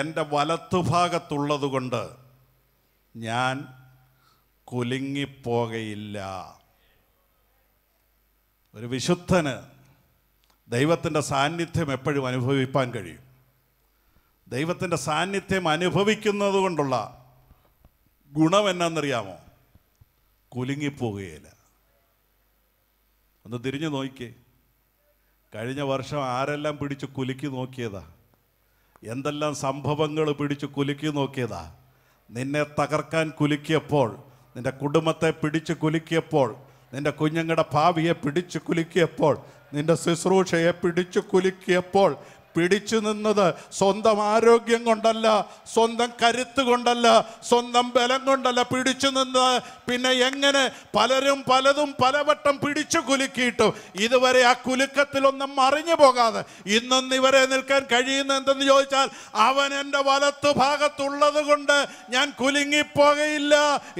എൻ്റെ വലത്തുഭാഗത്തുള്ളതുകൊണ്ട് ഞാൻ കുലുങ്ങിപ്പോകയില്ല ഒരു വിശുദ്ധന് ദൈവത്തിൻ്റെ സാന്നിധ്യം എപ്പോഴും അനുഭവിപ്പാൻ കഴിയും ദൈവത്തിൻ്റെ സാന്നിധ്യം അനുഭവിക്കുന്നത് കൊണ്ടുള്ള ഗുണം എന്നാണെന്നറിയാമോ കുലുങ്ങിപ്പോകുകയില്ല ഒന്ന് തിരിഞ്ഞു നോക്കി കഴിഞ്ഞ വർഷം ആരെല്ലാം പിടിച്ച് കുലുക്കി നോക്കിയതാ എന്തെല്ലാം സംഭവങ്ങൾ പിടിച്ച് കുലുക്കി നോക്കിയതാ നിന്നെ തകർക്കാൻ കുലുക്കിയപ്പോൾ നിന്റെ കുടുംബത്തെ പിടിച്ച് കുലുക്കിയപ്പോൾ നിന്റെ കുഞ്ഞുങ്ങളുടെ ഭാവിയെ പിടിച്ചു കുലുക്കിയപ്പോൾ നിന്റെ ശുശ്രൂഷയെ പിടിച്ചു കുലുക്കിയപ്പോൾ പിടിച്ചു നിന്നത് സ്വന്തം ആരോഗ്യം കൊണ്ടല്ല സ്വന്തം കരുത്ത് കൊണ്ടല്ല സ്വന്തം ബലം കൊണ്ടല്ല പിടിച്ചു നിന്നത് പിന്നെ എങ്ങനെ പലരും പലതും പലവട്ടം പിടിച്ചു കുലുക്കിയിട്ടും ഇതുവരെ ആ കുലുക്കത്തിലൊന്നും മറിഞ്ഞു പോകാതെ ഇന്നും ഇവരെ നിൽക്കാൻ കഴിയുന്ന എന്തെന്ന് ചോദിച്ചാൽ അവൻ എൻ്റെ വലത്തു ഭാഗത്തുള്ളത് കൊണ്ട് ഞാൻ കുലുങ്ങിപ്പോകയില്ല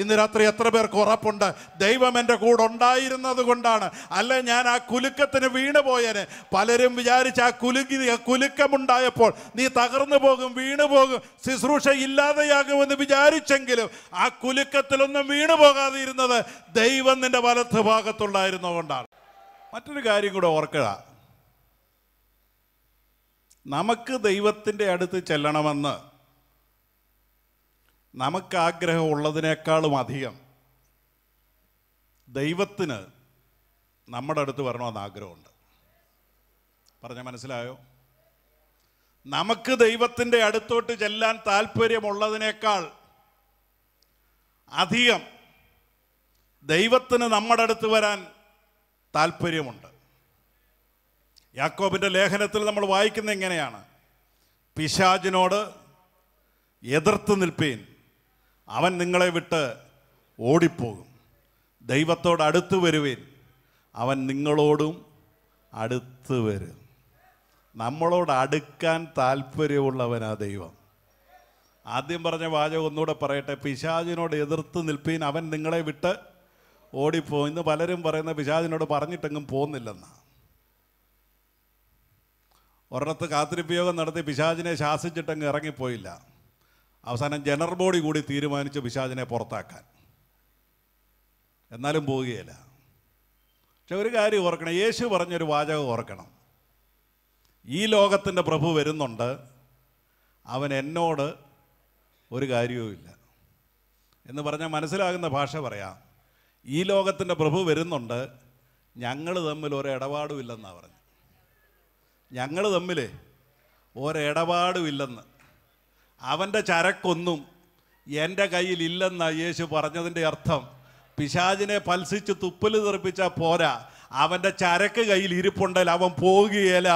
ഇന്ന് രാത്രി എത്ര പേർക്ക് ഉറപ്പുണ്ട് ദൈവം എൻ്റെ കൂടെ ഉണ്ടായിരുന്നത് കൊണ്ടാണ് അല്ല ഞാൻ ആ കുലുക്കത്തിന് വീണു പോയനെ പലരും വിചാരിച്ച ആ കുലുങ്ങി കുലു കലുക്കമുണ്ടായപ്പോൾ നീ തകർന്നു പോകും വീണു പോകും ശുശ്രൂഷ ഇല്ലാതെയാകുമെന്ന് വിചാരിച്ചെങ്കിലും ആ കുലുക്കത്തിലൊന്നും വീണു പോകാതെ ഇരുന്നത് ദൈവം നിന്റെ വലത്ത് ഭാഗത്തുണ്ടായിരുന്നതുകൊണ്ടാണ് മറ്റൊരു കാര്യം കൂടെ ഓർക്കുക നമുക്ക് ദൈവത്തിൻ്റെ അടുത്ത് ചെല്ലണമെന്ന് നമുക്ക് ആഗ്രഹം ഉള്ളതിനേക്കാളും അധികം ദൈവത്തിന് നമ്മുടെ അടുത്ത് വരണമെന്ന് ആഗ്രഹമുണ്ട് പറഞ്ഞാൽ മനസ്സിലായോ നമുക്ക് ദൈവത്തിൻ്റെ അടുത്തോട്ട് ചെല്ലാൻ താല്പര്യമുള്ളതിനേക്കാൾ അധികം ദൈവത്തിന് നമ്മുടെ അടുത്ത് വരാൻ താല്പര്യമുണ്ട് യാക്കോബിൻ്റെ ലേഖനത്തിൽ നമ്മൾ വായിക്കുന്ന എങ്ങനെയാണ് പിശാജിനോട് എതിർത്ത് നിൽപ്പീൻ അവൻ നിങ്ങളെ വിട്ട് ഓടിപ്പോകും ദൈവത്തോട് അടുത്ത് അവൻ നിങ്ങളോടും അടുത്ത് വരും നമ്മളോട് അടുക്കാൻ താല്പര്യമുള്ളവനാ ദൈവം ആദ്യം പറഞ്ഞ വാചകം ഒന്നുകൂടെ പറയട്ടെ പിശാചിനോട് എതിർത്ത് നിൽപ്പീൻ അവൻ നിങ്ങളെ വിട്ട് ഓടിപ്പോയി ഇന്ന് പലരും പറയുന്ന പിശാചിനോട് പറഞ്ഞിട്ടെങ്കിലും പോകുന്നില്ലെന്നാണ് ഒരിടത്ത് കാത്തിരിപ്പയോഗം നടത്തി പിശാചിനെ ശാസിച്ചിട്ടെങ്കിൽ ഇറങ്ങിപ്പോയില്ല അവസാനം ജനറൽ ബോഡി കൂടി തീരുമാനിച്ച് പിശാചിനെ പുറത്താക്കാൻ എന്നാലും പോവുകയില്ല പക്ഷെ ഒരു കാര്യം ഓർക്കണം യേശു പറഞ്ഞൊരു വാചകം ഓർക്കണം ഈ ലോകത്തിൻ്റെ പ്രഭു വരുന്നുണ്ട് അവൻ എന്നോട് ഒരു കാര്യവുമില്ല എന്ന് പറഞ്ഞാൽ മനസ്സിലാകുന്ന ഭാഷ പറയാം ഈ ലോകത്തിൻ്റെ പ്രഭു വരുന്നുണ്ട് ഞങ്ങൾ തമ്മിൽ ഒരിടപാടും ഇല്ലെന്നാണ് പറഞ്ഞു ഞങ്ങൾ തമ്മിൽ ഒരിടപാടും ഇല്ലെന്ന് അവൻ്റെ ചരക്കൊന്നും എൻ്റെ കയ്യിൽ ഇല്ലെന്ന് യേശു പറഞ്ഞതിൻ്റെ അർത്ഥം പിശാജിനെ പൽസിച്ച് തുപ്പൽ തെറിപ്പിച്ചാൽ പോരാ അവൻ്റെ ചരക്ക് കയ്യിൽ ഇരിപ്പുണ്ടല്ല അവൻ പോകുകയില്ല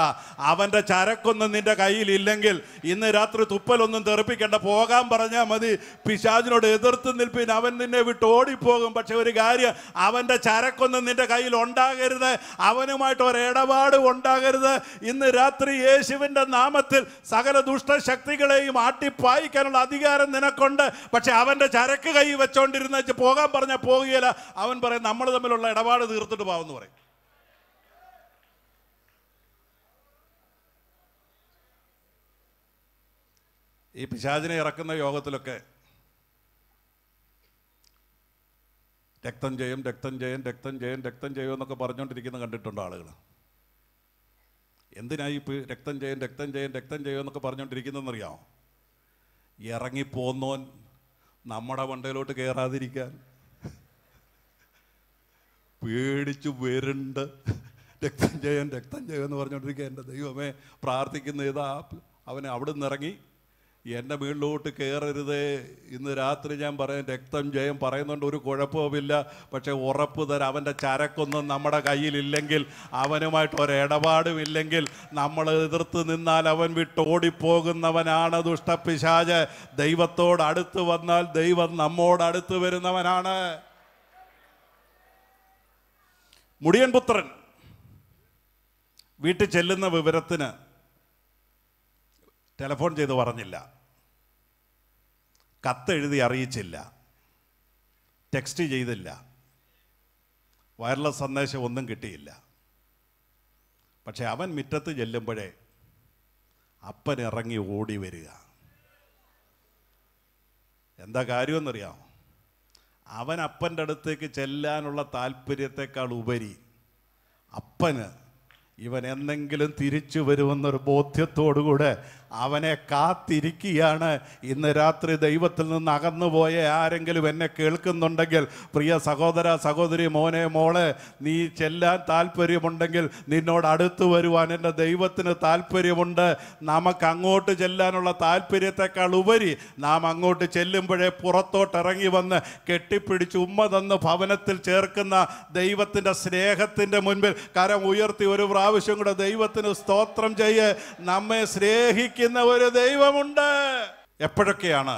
അവൻ്റെ ചരക്കൊന്നും നിന്റെ കയ്യിൽ ഇല്ലെങ്കിൽ ഇന്ന് രാത്രി തുപ്പലൊന്നും തെറിപ്പിക്കേണ്ട പോകാൻ പറഞ്ഞാൽ മതി പിശാജിനോട് എതിർത്ത് നിൽപ്പിൻ അവൻ നിന്നെ വിട്ട് ഓടിപ്പോകും പക്ഷെ ഒരു കാര്യം അവൻ്റെ ചരക്കൊന്നും നിന്റെ കയ്യിൽ ഉണ്ടാകരുത് അവനുമായിട്ട് ഒരിടപാട് ഉണ്ടാകരുത് ഇന്ന് രാത്രി യേശുവിൻ്റെ നാമത്തിൽ സകല ദുഷ്ടശക്തികളെയും ആട്ടിപ്പായിക്കാനുള്ള അധികാരം നിനക്കുണ്ട് പക്ഷെ അവൻ്റെ ചരക്ക് കൈ വെച്ചോണ്ടിരുന്ന പോകാൻ പറഞ്ഞാൽ പോകുകയില്ല അവൻ പറയും നമ്മൾ തമ്മിലുള്ള ഇടപാട് തീർത്തിട്ട് പോകാമെന്ന് പറയും ഈ പിശാചിനെ ഇറക്കുന്ന യോഗത്തിലൊക്കെ രക്തം ചെയ്യും രക്തം ചെയ്യും രക്തം ചെയ്യും രക്തം ചെയ്യും എന്നൊക്കെ പറഞ്ഞുകൊണ്ടിരിക്കുന്ന കണ്ടിട്ടുണ്ട് ആളുകൾ എന്തിനായി ഇപ്പോൾ രക്തം ചെയ്യും രക്തം ചെയ്യും രക്തം ചെയ്യും എന്നൊക്കെ പറഞ്ഞുകൊണ്ടിരിക്കുന്നതെന്നറിയാമോ ഇറങ്ങിപ്പോന്നോൻ നമ്മുടെ വണ്ടയിലോട്ട് കയറാതിരിക്കാൻ പേടിച്ചു വരുണ്ട് രക്തം ചെയ്യാൻ രക്തം ചെയ്യും എന്ന് പറഞ്ഞുകൊണ്ടിരിക്കുക എൻ്റെ ദൈവമേ പ്രാർത്ഥിക്കുന്ന ഇതാ അവനെ അവിടെ നിന്ന് ഇറങ്ങി എൻ്റെ വീട്ടിലോട്ട് കയറരുത് ഇന്ന് രാത്രി ഞാൻ പറയും രക്തം ജയം പറയുന്നുണ്ട് ഒരു കുഴപ്പവുമില്ല പക്ഷേ ഉറപ്പ് തരാം അവൻ്റെ ചരക്കൊന്നും നമ്മുടെ കയ്യിലില്ലെങ്കിൽ അവനുമായിട്ട് ഒരിടപാടും ഇല്ലെങ്കിൽ നമ്മൾ എതിർത്ത് നിന്നാൽ അവൻ വിട്ടോടിപ്പോകുന്നവനാണ് ദുഷ്ടപിശാജ് ദൈവത്തോട് അടുത്ത് വന്നാൽ ദൈവം നമ്മോട് അടുത്ത് വരുന്നവനാണ് മുടിയൻ പുത്രൻ വീട്ടിൽ ചെല്ലുന്ന വിവരത്തിന് ടെലിഫോൺ ചെയ്ത് പറഞ്ഞില്ല കത്തെഴുതി അറിയിച്ചില്ല ടെക്സ്റ്റ് ചെയ്തില്ല വയർലെസ് സന്ദേശം ഒന്നും കിട്ടിയില്ല പക്ഷെ അവൻ മുറ്റത്ത് ചെല്ലുമ്പോഴേ അപ്പൻ ഇറങ്ങി ഓടി വരിക എന്താ കാര്യമെന്നറിയാമോ അവൻ അപ്പൻ്റെ അടുത്തേക്ക് ചെല്ലാനുള്ള താല്പര്യത്തെക്കാൾ ഉപരി അപ്പന് ഇവൻ എന്തെങ്കിലും തിരിച്ചു വരുമെന്നൊരു ബോധ്യത്തോടുകൂടെ അവനെ കാത്തിരിക്കുകയാണ് ഇന്ന് രാത്രി ദൈവത്തിൽ നിന്ന് അകന്നുപോയ ആരെങ്കിലും എന്നെ കേൾക്കുന്നുണ്ടെങ്കിൽ പ്രിയ സഹോദര സഹോദരി മോനെ മോളെ നീ ചെല്ലാൻ താല്പര്യമുണ്ടെങ്കിൽ നിന്നോട് അടുത്തു വരുവാൻ എൻ്റെ ദൈവത്തിന് താല്പര്യമുണ്ട് നമുക്ക് അങ്ങോട്ട് ചെല്ലാനുള്ള താല്പര്യത്തെക്കാൾ ഉപരി നാം അങ്ങോട്ട് ചെല്ലുമ്പോഴേ പുറത്തോട്ടിറങ്ങി വന്ന് കെട്ടിപ്പിടിച്ച് ഉമ്മ തന്ന് ഭവനത്തിൽ ചേർക്കുന്ന ദൈവത്തിൻ്റെ സ്നേഹത്തിൻ്റെ മുൻപിൽ കരം ഉയർത്തി ഒരു പ്രാവശ്യം കൂടെ ദൈവത്തിന് സ്തോത്രം ചെയ്യ് നമ്മെ സ്നേഹിക്കും സ്നേഹിക്കുന്ന ഒരു ദൈവമുണ്ട് എപ്പോഴൊക്കെയാണ്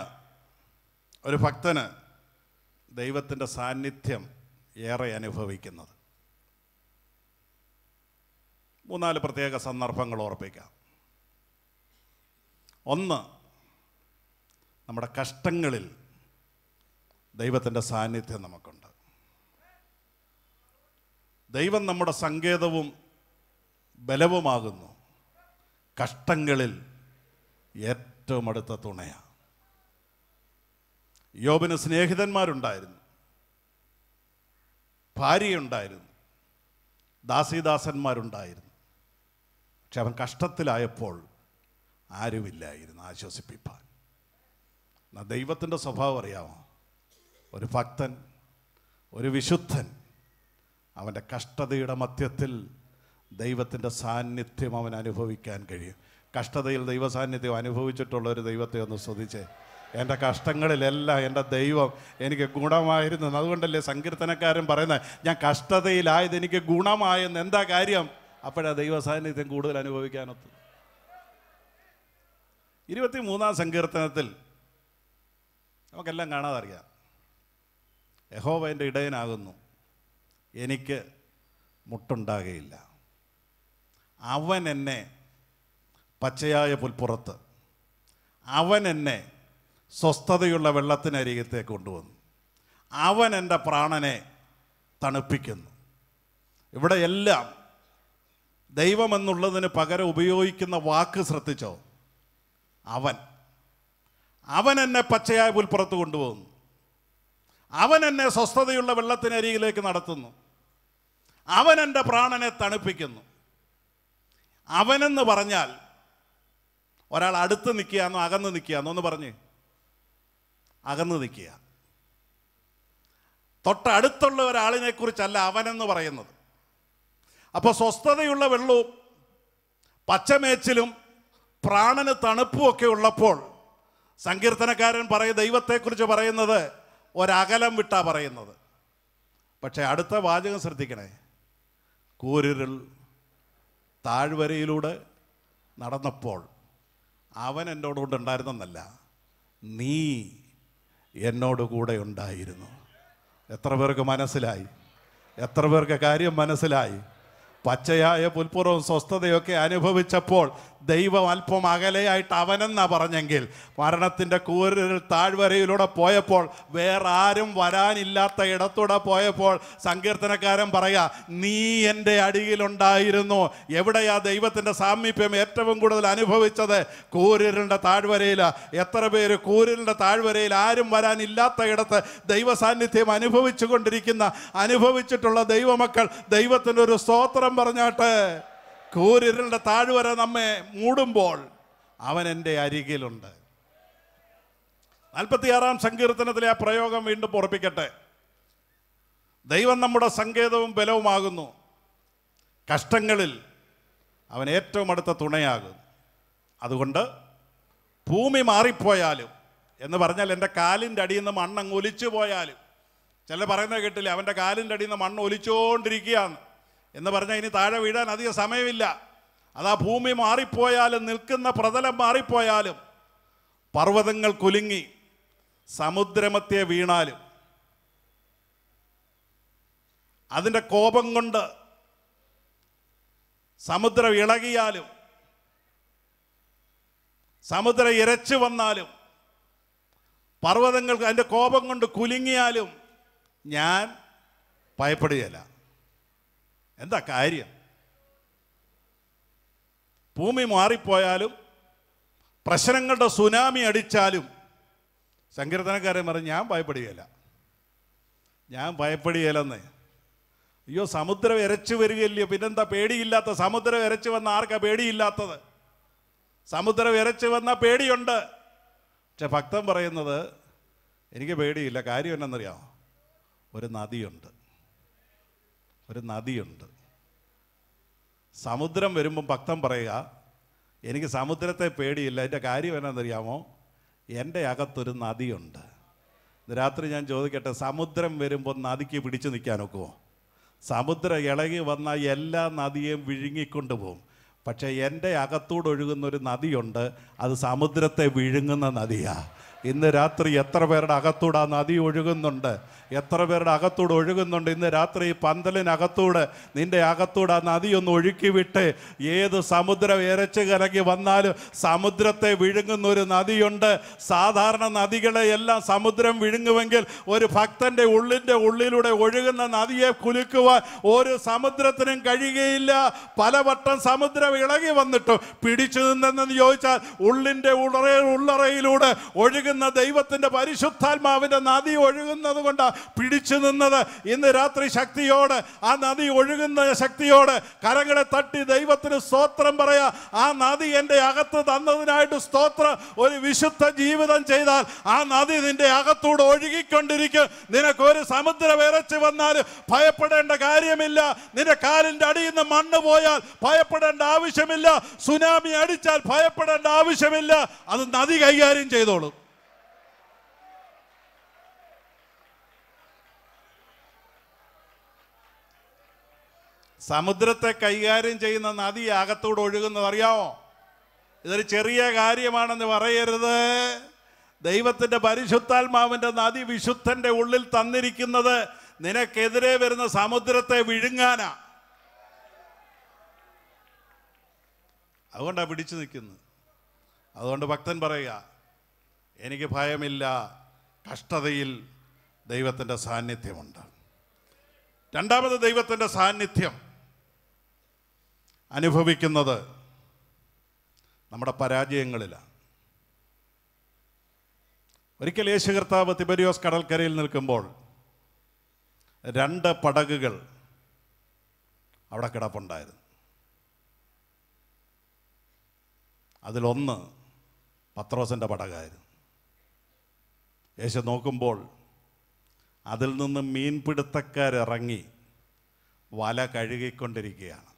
ഒരു ഭക്തന് ദൈവത്തിൻ്റെ സാന്നിധ്യം ഏറെ അനുഭവിക്കുന്നത് മൂന്നാല് പ്രത്യേക സന്ദർഭങ്ങൾ ഓർപ്പിക്കാം ഒന്ന് നമ്മുടെ കഷ്ടങ്ങളിൽ ദൈവത്തിൻ്റെ സാന്നിധ്യം നമുക്കുണ്ട് ദൈവം നമ്മുടെ സങ്കേതവും ബലവുമാകുന്നു കഷ്ടങ്ങളിൽ ഏറ്റവും അടുത്ത തുണയാണ് യോബിന് സ്നേഹിതന്മാരുണ്ടായിരുന്നു ഭാര്യയുണ്ടായിരുന്നു ദാസിദാസന്മാരുണ്ടായിരുന്നു പക്ഷെ അവൻ കഷ്ടത്തിലായപ്പോൾ ആരുമില്ലായിരുന്നു ആശ്വസിപ്പിപ്പാൻ എന്നാൽ ദൈവത്തിൻ്റെ സ്വഭാവം അറിയാമോ ഒരു ഭക്തൻ ഒരു വിശുദ്ധൻ അവൻ്റെ കഷ്ടതയുടെ മധ്യത്തിൽ ദൈവത്തിൻ്റെ സാന്നിധ്യം അവൻ അനുഭവിക്കാൻ കഴിയും കഷ്ടതയിൽ ദൈവസാന്നിധ്യം അനുഭവിച്ചിട്ടുള്ള ഒരു ദൈവത്തെ ഒന്ന് സ്തുതിച്ചേ എൻ്റെ കഷ്ടങ്ങളിലെല്ലാം എൻ്റെ ദൈവം എനിക്ക് ഗുണമായിരുന്നു അതുകൊണ്ടല്ലേ സങ്കീർത്തനക്കാരൻ പറയുന്നത് ഞാൻ കഷ്ടതയിലായത് എനിക്ക് ഗുണമായെന്ന് എന്താ കാര്യം അപ്പോഴാ ദൈവ സാന്നിധ്യം കൂടുതൽ അനുഭവിക്കാനൊത്തു ഇരുപത്തി മൂന്നാം സങ്കീർത്തനത്തിൽ നമുക്കെല്ലാം കാണാതെ അറിയാം യഹോവ എൻ്റെ ഇടയനാകുന്നു എനിക്ക് മുട്ടുണ്ടാകുകയില്ല അവൻ എന്നെ പച്ചയായ പുൽപ്പുറത്ത് അവൻ എന്നെ സ്വസ്ഥതയുള്ള വെള്ളത്തിനരികത്തെ കൊണ്ടുവന്നു അവൻ എൻ്റെ പ്രാണനെ തണുപ്പിക്കുന്നു ഇവിടെ എല്ലാം ദൈവമെന്നുള്ളതിന് പകരം ഉപയോഗിക്കുന്ന വാക്ക് ശ്രദ്ധിച്ചോ അവൻ അവൻ എന്നെ പച്ചയായ പുൽപ്പുറത്ത് കൊണ്ടുപോകുന്നു അവൻ എന്നെ സ്വസ്ഥതയുള്ള വെള്ളത്തിനരികിലേക്ക് നടത്തുന്നു അവൻ എൻ്റെ പ്രാണനെ തണുപ്പിക്കുന്നു അവനെന്ന് പറഞ്ഞാൽ ഒരാൾ അടുത്ത് എന്നോ അകന്ന് എന്നോ ഒന്ന് പറഞ്ഞേ അകന്ന് നിൽക്കുക തൊട്ടടുത്തുള്ള ഒരാളിനെ കുറിച്ചല്ല അവനെന്ന് പറയുന്നത് അപ്പോൾ സ്വസ്ഥതയുള്ള വെള്ളവും പച്ചമേച്ചിലും പ്രാണന് ഒക്കെ ഉള്ളപ്പോൾ സങ്കീർത്തനക്കാരൻ പറയ ദൈവത്തെക്കുറിച്ച് പറയുന്നത് ഒരകലം വിട്ടാ പറയുന്നത് പക്ഷേ അടുത്ത വാചകം ശ്രദ്ധിക്കണേ കൂരിരൽ താഴ്വരയിലൂടെ നടന്നപ്പോൾ അവൻ എന്നോടുകൂടെ ഉണ്ടായിരുന്നെന്നല്ല നീ എന്നോട് കൂടെ ഉണ്ടായിരുന്നു എത്ര പേർക്ക് മനസ്സിലായി എത്ര പേർക്ക് കാര്യം മനസ്സിലായി പച്ചയായ പുൽപ്പുറവും സ്വസ്ഥതയൊക്കെ അനുഭവിച്ചപ്പോൾ ദൈവം അല്പം അകലെയായിട്ട് അവനെന്നാ പറഞ്ഞെങ്കിൽ മരണത്തിൻ്റെ കൂരൽ താഴ്വരയിലൂടെ പോയപ്പോൾ വേറെ ആരും വരാനില്ലാത്ത ഇടത്തൂടെ പോയപ്പോൾ സങ്കീർത്തനക്കാരൻ പറയാ നീ എൻ്റെ അടിയിലുണ്ടായിരുന്നു എവിടെയാ ദൈവത്തിൻ്റെ സാമീപ്യം ഏറ്റവും കൂടുതൽ അനുഭവിച്ചത് കൂരലിൻ്റെ താഴ്വരയിൽ എത്ര പേര് കൂരലിൻ്റെ താഴ്വരയിൽ ആരും വരാനില്ലാത്ത ഇടത്ത് ദൈവ സാന്നിധ്യം അനുഭവിച്ചു കൊണ്ടിരിക്കുന്ന അനുഭവിച്ചിട്ടുള്ള ദൈവമക്കൾ ദൈവത്തിൻ്റെ ഒരു സ്തോത്രം പറഞ്ഞാട്ടെ കൂരിരളുടെ താഴ്വര നമ്മെ മൂടുമ്പോൾ അവൻ എൻ്റെ അരികിലുണ്ട് നാൽപ്പത്തിയാറാം സങ്കീർത്തനത്തിലെ ആ പ്രയോഗം വീണ്ടും ഓർപ്പിക്കട്ടെ ദൈവം നമ്മുടെ സങ്കേതവും ബലവുമാകുന്നു കഷ്ടങ്ങളിൽ അവൻ ഏറ്റവും അടുത്ത തുണയാകും അതുകൊണ്ട് ഭൂമി മാറിപ്പോയാലും എന്ന് പറഞ്ഞാൽ എൻ്റെ കാലിൻ്റെ അടിയിൽ നിന്ന് മണ്ണങ്ങ് ഒലിച്ചു പോയാലും ചില പറയുന്നത് കേട്ടില്ലേ അവൻ്റെ കാലിൻ്റെ അടിയിൽ നിന്ന് മണ്ണ് ഒലിച്ചുകൊണ്ടിരിക്കുകയാണ് എന്ന് പറഞ്ഞാൽ ഇനി താഴെ വീഴാൻ അധികം സമയമില്ല അതാ ഭൂമി മാറിപ്പോയാലും നിൽക്കുന്ന പ്രതലം മാറിപ്പോയാലും പർവ്വതങ്ങൾ കുലുങ്ങി സമുദ്രമത്തെ വീണാലും അതിൻ്റെ കോപം കൊണ്ട് സമുദ്രം ഇളകിയാലും സമുദ്രം ഇരച്ചു വന്നാലും പർവ്വതങ്ങൾക്ക് അതിൻ്റെ കോപം കൊണ്ട് കുലുങ്ങിയാലും ഞാൻ ഭയപ്പെടുകയില്ല എന്താ കാര്യം ഭൂമി മാറിപ്പോയാലും പ്രശ്നങ്ങളുടെ സുനാമി അടിച്ചാലും സങ്കീർത്തനക്കാരൻ പറഞ്ഞ് ഞാൻ ഭയപ്പെടുകയില്ല ഞാൻ ഭയപ്പെടുകയില്ലെന്ന് അയ്യോ സമുദ്രം ഇരച്ചു വരികയില്ലയോ പിന്നെന്താ പേടിയില്ലാത്ത സമുദ്രം ഇരച്ചു വന്ന ആർക്കാ പേടിയില്ലാത്തത് സമുദ്രം ഇരച്ചു വന്ന പേടിയുണ്ട് പക്ഷെ ഭക്തൻ പറയുന്നത് എനിക്ക് പേടിയില്ല കാര്യം എന്നറിയാമോ ഒരു നദിയുണ്ട് ഒരു നദിയുണ്ട് സമുദ്രം വരുമ്പം ഭക്തം പറയുക എനിക്ക് സമുദ്രത്തെ പേടിയില്ല എൻ്റെ കാര്യം എന്നാണെന്നറിയാമോ എൻ്റെ അകത്തൊരു നദിയുണ്ട് രാത്രി ഞാൻ ചോദിക്കട്ടെ സമുദ്രം വരുമ്പോൾ നദിക്ക് പിടിച്ചു ഒക്കുമോ സമുദ്രം ഇളകി വന്നാൽ എല്ലാ നദിയെയും വിഴുങ്ങിക്കൊണ്ട് പോകും പക്ഷേ എൻ്റെ അകത്തൂടെ ഒഴുകുന്ന ഒരു നദിയുണ്ട് അത് സമുദ്രത്തെ വിഴുങ്ങുന്ന നദിയാണ് ഇന്ന് രാത്രി എത്ര പേരുടെ അകത്തൂടെ ആ നദി ഒഴുകുന്നുണ്ട് എത്ര പേരുടെ അകത്തൂടെ ഒഴുകുന്നുണ്ട് ഇന്ന് രാത്രി പന്തലിനകത്തൂടെ നിന്റെ അകത്തൂടെ ആ നദി ഒന്ന് ഒഴുക്കി വിട്ട് ഏത് സമുദ്രം ഇരച്ച് കലങ്ങി വന്നാലും സമുദ്രത്തെ വിഴുങ്ങുന്ന ഒരു നദിയുണ്ട് സാധാരണ നദികളെ എല്ലാം സമുദ്രം വിഴുങ്ങുമെങ്കിൽ ഒരു ഭക്തൻ്റെ ഉള്ളിൻ്റെ ഉള്ളിലൂടെ ഒഴുകുന്ന നദിയെ കുലുക്കുവാൻ ഒരു സമുദ്രത്തിനും കഴിയുകയില്ല പലവട്ടം സമുദ്രം ഇളകി വന്നിട്ടും പിടിച്ചു നിന്നെന്ന് ചോദിച്ചാൽ ഉള്ളിൻ്റെ ഉള്ളറ ഉള്ളറയിലൂടെ ഒഴുകി നൽകുന്ന ദൈവത്തിൻ്റെ പരിശുദ്ധാത്മാവിൻ്റെ നദി ഒഴുകുന്നത് കൊണ്ടാണ് പിടിച്ചു നിന്നത് ഇന്ന് രാത്രി ശക്തിയോട് ആ നദി ഒഴുകുന്ന ശക്തിയോട് കരങ്ങളെ തട്ടി ദൈവത്തിന് സ്തോത്രം പറയാ ആ നദി എൻ്റെ അകത്ത് തന്നതിനായിട്ട് സ്തോത്രം ഒരു വിശുദ്ധ ജീവിതം ചെയ്താൽ ആ നദി നിൻ്റെ അകത്തൂടെ ഒഴുകിക്കൊണ്ടിരിക്കും നിനക്കൊരു സമുദ്രം ഇറച്ചു വന്നാൽ ഭയപ്പെടേണ്ട കാര്യമില്ല നിന്റെ കാലിൻ്റെ അടിയിൽ നിന്ന് മണ്ണ് പോയാൽ ഭയപ്പെടേണ്ട ആവശ്യമില്ല സുനാമി അടിച്ചാൽ ഭയപ്പെടേണ്ട ആവശ്യമില്ല അത് നദി കൈകാര്യം ചെയ്തോളും സമുദ്രത്തെ കൈകാര്യം ചെയ്യുന്ന നദി അകത്തോട് ഒഴുകുന്നത് അറിയാമോ ഇതൊരു ചെറിയ കാര്യമാണെന്ന് പറയരുത് ദൈവത്തിൻ്റെ പരിശുദ്ധാത്മാവിൻ്റെ നദി വിശുദ്ധൻ്റെ ഉള്ളിൽ തന്നിരിക്കുന്നത് നിനക്കെതിരെ വരുന്ന സമുദ്രത്തെ വിഴുങ്ങാനാ അതുകൊണ്ടാണ് പിടിച്ചു നിൽക്കുന്നത് അതുകൊണ്ട് ഭക്തൻ പറയുക എനിക്ക് ഭയമില്ല കഷ്ടതയിൽ ദൈവത്തിൻ്റെ സാന്നിധ്യമുണ്ട് രണ്ടാമത് ദൈവത്തിൻ്റെ സാന്നിധ്യം അനുഭവിക്കുന്നത് നമ്മുടെ പരാജയങ്ങളിലാണ് ഒരിക്കൽ യേശു കർത്താവ് തിബരിയോസ് കടൽക്കരയിൽ നിൽക്കുമ്പോൾ രണ്ട് പടകുകൾ അവിടെ കിടപ്പുണ്ടായിരുന്നു അതിലൊന്ന് പത്രോസിൻ്റെ പടകായിരുന്നു യേശു നോക്കുമ്പോൾ അതിൽ നിന്ന് മീൻപിടുത്തക്കാരിറങ്ങി വല കഴുകിക്കൊണ്ടിരിക്കുകയാണ്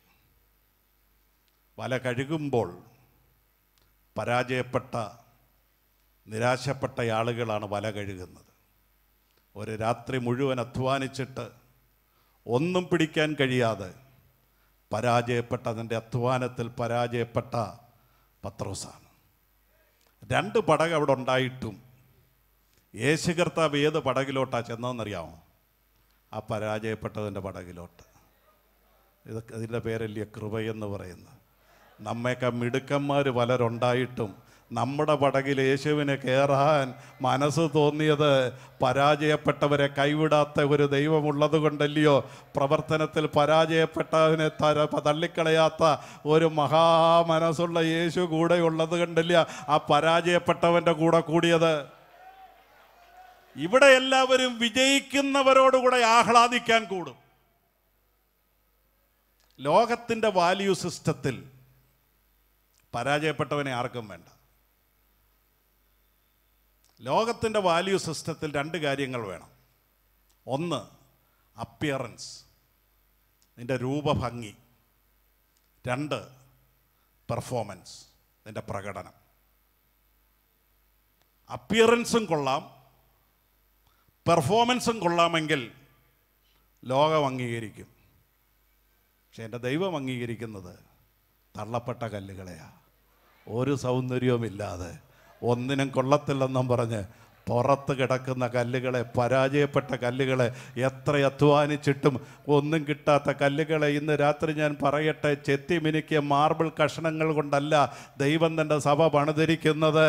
വല കഴുകുമ്പോൾ പരാജയപ്പെട്ട നിരാശപ്പെട്ട ആളുകളാണ് വല കഴുകുന്നത് ഒരു രാത്രി മുഴുവൻ അധ്വാനിച്ചിട്ട് ഒന്നും പിടിക്കാൻ കഴിയാതെ പരാജയപ്പെട്ട അതിൻ്റെ അധ്വാനത്തിൽ പരാജയപ്പെട്ട പത്രോസാണ് രണ്ട് പടക അവിടെ ഉണ്ടായിട്ടും യേശു കർത്താവ് ഏത് പടകിലോട്ടാണ് ചെന്നതെന്നറിയാമോ ആ പരാജയപ്പെട്ടതിൻ്റെ പടകിലോട്ട് ഇത് ഇതിൻ്റെ പേരല്ലേ കൃപയെന്ന് പറയുന്നത് നമ്മയൊക്കെ മിടുക്കന്മാർ പലരുണ്ടായിട്ടും നമ്മുടെ പടകിൽ യേശുവിനെ കയറാൻ മനസ്സ് തോന്നിയത് പരാജയപ്പെട്ടവരെ കൈവിടാത്ത ഒരു ദൈവമുള്ളത് കൊണ്ടല്ലയോ പ്രവർത്തനത്തിൽ പരാജയപ്പെട്ടവനെ തര തള്ളിക്കളയാത്ത ഒരു മഹാമനസ്സുള്ള യേശു കൂടെ ഉള്ളത് കണ്ടല്ല ആ പരാജയപ്പെട്ടവൻ്റെ കൂടെ കൂടിയത് ഇവിടെ എല്ലാവരും വിജയിക്കുന്നവരോടുകൂടെ ആഹ്ലാദിക്കാൻ കൂടും ലോകത്തിൻ്റെ വാല്യൂ സിസ്റ്റത്തിൽ പരാജയപ്പെട്ടവനെ ആർക്കും വേണ്ട ലോകത്തിൻ്റെ വാല്യൂ സിസ്റ്റത്തിൽ രണ്ട് കാര്യങ്ങൾ വേണം ഒന്ന് അപ്പിയറൻസ് നിൻ്റെ രൂപഭംഗി രണ്ട് പെർഫോമൻസ് നിൻ്റെ പ്രകടനം അപ്പിയറൻസും കൊള്ളാം പെർഫോമൻസും കൊള്ളാമെങ്കിൽ ലോകം അംഗീകരിക്കും പക്ഷെ എൻ്റെ ദൈവം അംഗീകരിക്കുന്നത് തള്ളപ്പെട്ട കല്ലുകളെയാണ് ഒരു സൗന്ദര്യവുമില്ലാതെ ഒന്നിനും കൊള്ളത്തില്ലെന്നും പറഞ്ഞ് പുറത്ത് കിടക്കുന്ന കല്ലുകളെ പരാജയപ്പെട്ട കല്ലുകളെ എത്ര അധ്വാനിച്ചിട്ടും ഒന്നും കിട്ടാത്ത കല്ലുകളെ ഇന്ന് രാത്രി ഞാൻ പറയട്ടെ ചെത്തി മിനുക്കിയ മാർബിൾ കഷണങ്ങൾ കൊണ്ടല്ല ദൈവം തൻ്റെ സഭ പണിതിരിക്കുന്നത്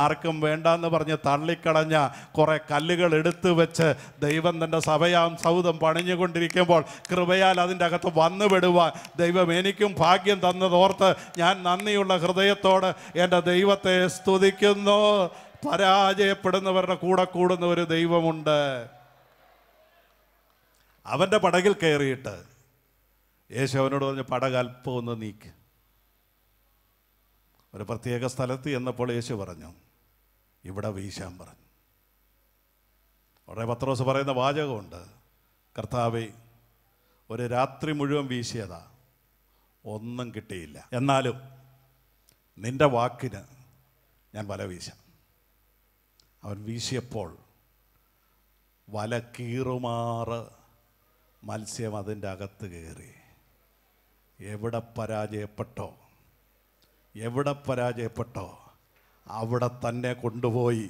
ആർക്കും വേണ്ടാന്ന് പറഞ്ഞ് തള്ളിക്കളഞ്ഞ കുറേ കല്ലുകൾ എടുത്തു വെച്ച് ദൈവം തൻ്റെ സഭയാം സൗദം പണിഞ്ഞുകൊണ്ടിരിക്കുമ്പോൾ കൃപയാൽ അതിൻ്റെ അകത്ത് വന്നുപെടുവാൻ ദൈവം എനിക്കും ഭാഗ്യം തന്നതോർത്ത് ഞാൻ നന്ദിയുള്ള ഹൃദയത്തോട് എൻ്റെ ദൈവത്തെ സ്തുതിക്കുന്നു പരാജയപ്പെടുന്നവരുടെ കൂടെ കൂടുന്ന ഒരു ദൈവമുണ്ട് അവൻ്റെ പടകിൽ കയറിയിട്ട് യേശു അവനോട് പറഞ്ഞ പടകൽപ്പം ഒന്ന് നീക്ക് ഒരു പ്രത്യേക സ്ഥലത്ത് എന്നപ്പോൾ യേശു പറഞ്ഞു ഇവിടെ വീശാൻ പറഞ്ഞു ഉടനെ പത്രോസ് പറയുന്ന വാചകമുണ്ട് കർത്താവെ ഒരു രാത്രി മുഴുവൻ വീശിയതാ ഒന്നും കിട്ടിയില്ല എന്നാലും നിൻ്റെ വാക്കിന് ഞാൻ വല വീശാം അവൻ വീശിയപ്പോൾ വല കീറുമാറ് മത്സ്യം അതിൻ്റെ അകത്ത് കയറി എവിടെ പരാജയപ്പെട്ടോ എവിടെ പരാജയപ്പെട്ടോ അവിടെ തന്നെ കൊണ്ടുപോയി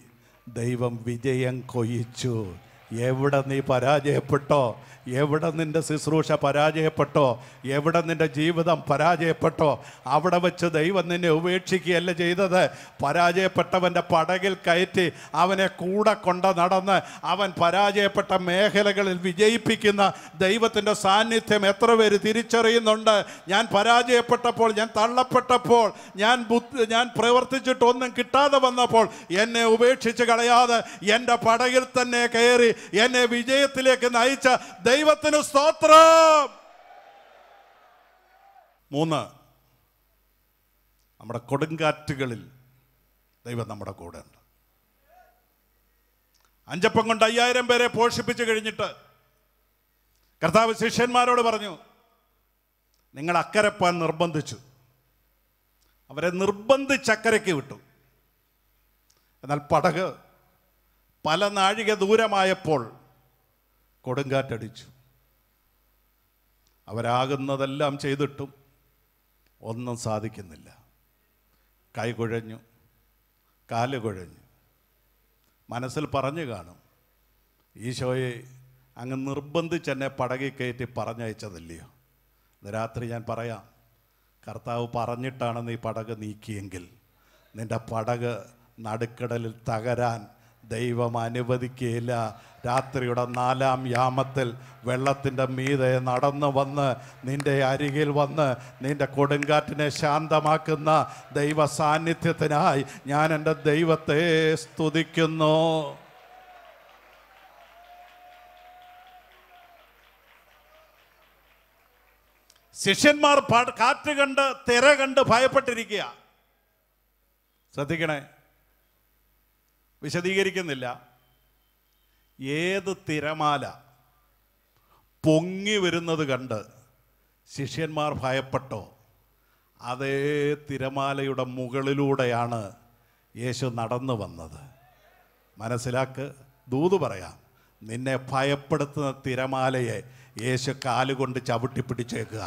ദൈവം വിജയം കൊയ്യിച്ചു എവിടെ നീ പരാജയപ്പെട്ടോ എവിടെ നിൻ്റെ ശുശ്രൂഷ പരാജയപ്പെട്ടോ എവിടെ നിൻ്റെ ജീവിതം പരാജയപ്പെട്ടോ അവിടെ വെച്ച് ദൈവം നിന്നെ ഉപേക്ഷിക്കുകയല്ല ചെയ്തത് പരാജയപ്പെട്ടവൻ്റെ പടകിൽ കയറ്റി അവനെ കൂടെ കൊണ്ട് നടന്ന് അവൻ പരാജയപ്പെട്ട മേഖലകളിൽ വിജയിപ്പിക്കുന്ന ദൈവത്തിൻ്റെ സാന്നിധ്യം എത്ര പേര് തിരിച്ചറിയുന്നുണ്ട് ഞാൻ പരാജയപ്പെട്ടപ്പോൾ ഞാൻ തള്ളപ്പെട്ടപ്പോൾ ഞാൻ ഞാൻ പ്രവർത്തിച്ചിട്ടൊന്നും കിട്ടാതെ വന്നപ്പോൾ എന്നെ ഉപേക്ഷിച്ച് കളയാതെ എൻ്റെ പടകിൽ തന്നെ കയറി എന്നെ വിജയത്തിലേക്ക് നയിച്ച ദൈവത്തിന് സ്തോത്രം മൂന്ന് നമ്മുടെ കൊടുങ്കാറ്റുകളിൽ ദൈവം നമ്മുടെ കൂടെ ഉണ്ട് അഞ്ചപ്പം കൊണ്ട് അയ്യായിരം പേരെ പോഷിപ്പിച്ചു കഴിഞ്ഞിട്ട് കർത്താവ് ശിഷ്യന്മാരോട് പറഞ്ഞു നിങ്ങൾ അക്കരെ പോകാൻ നിർബന്ധിച്ചു അവരെ നിർബന്ധിച്ച് അക്കരയ്ക്ക് വിട്ടു എന്നാൽ പടക് പല നാഴിക ദൂരമായപ്പോൾ കൊടുങ്കാറ്റടിച്ചു അവരാകുന്നതെല്ലാം ചെയ്തിട്ടും ഒന്നും സാധിക്കുന്നില്ല കൈകുഴഞ്ഞു കാലുകുഴഞ്ഞു മനസ്സിൽ പറഞ്ഞു കാണും ഈശോയെ അങ്ങ് നിർബന്ധിച്ച് എന്നെ പടകി കയറ്റി പറഞ്ഞയച്ചതല്ലയോ ഇന്ന് രാത്രി ഞാൻ പറയാം കർത്താവ് പറഞ്ഞിട്ടാണ് നീ പടക് നീക്കിയെങ്കിൽ നിൻ്റെ പടക് നടുക്കടലിൽ തകരാൻ ദൈവം അനുവദിക്കുകയില്ല രാത്രിയുടെ നാലാം യാമത്തിൽ വെള്ളത്തിൻ്റെ മീതെ നടന്നു വന്ന് നിൻ്റെ അരികിൽ വന്ന് നിൻ്റെ കൊടുങ്കാറ്റിനെ ശാന്തമാക്കുന്ന ദൈവ സാന്നിധ്യത്തിനായി ഞാൻ എൻ്റെ ദൈവത്തെ സ്തുതിക്കുന്നു ശിഷ്യന്മാർ കാറ്റ് കണ്ട് തിര കണ്ട് ഭയപ്പെട്ടിരിക്കുക ശ്രദ്ധിക്കണേ വിശദീകരിക്കുന്നില്ല ഏത് തിരമാല പൊങ്ങി വരുന്നത് കണ്ട് ശിഷ്യന്മാർ ഭയപ്പെട്ടോ അതേ തിരമാലയുടെ മുകളിലൂടെയാണ് യേശു നടന്നു വന്നത് മനസ്സിലാക്ക് ദൂത് പറയാം നിന്നെ ഭയപ്പെടുത്തുന്ന തിരമാലയെ യേശു കാലുകൊണ്ട് ചവിട്ടി പിടിച്ചേക്കുക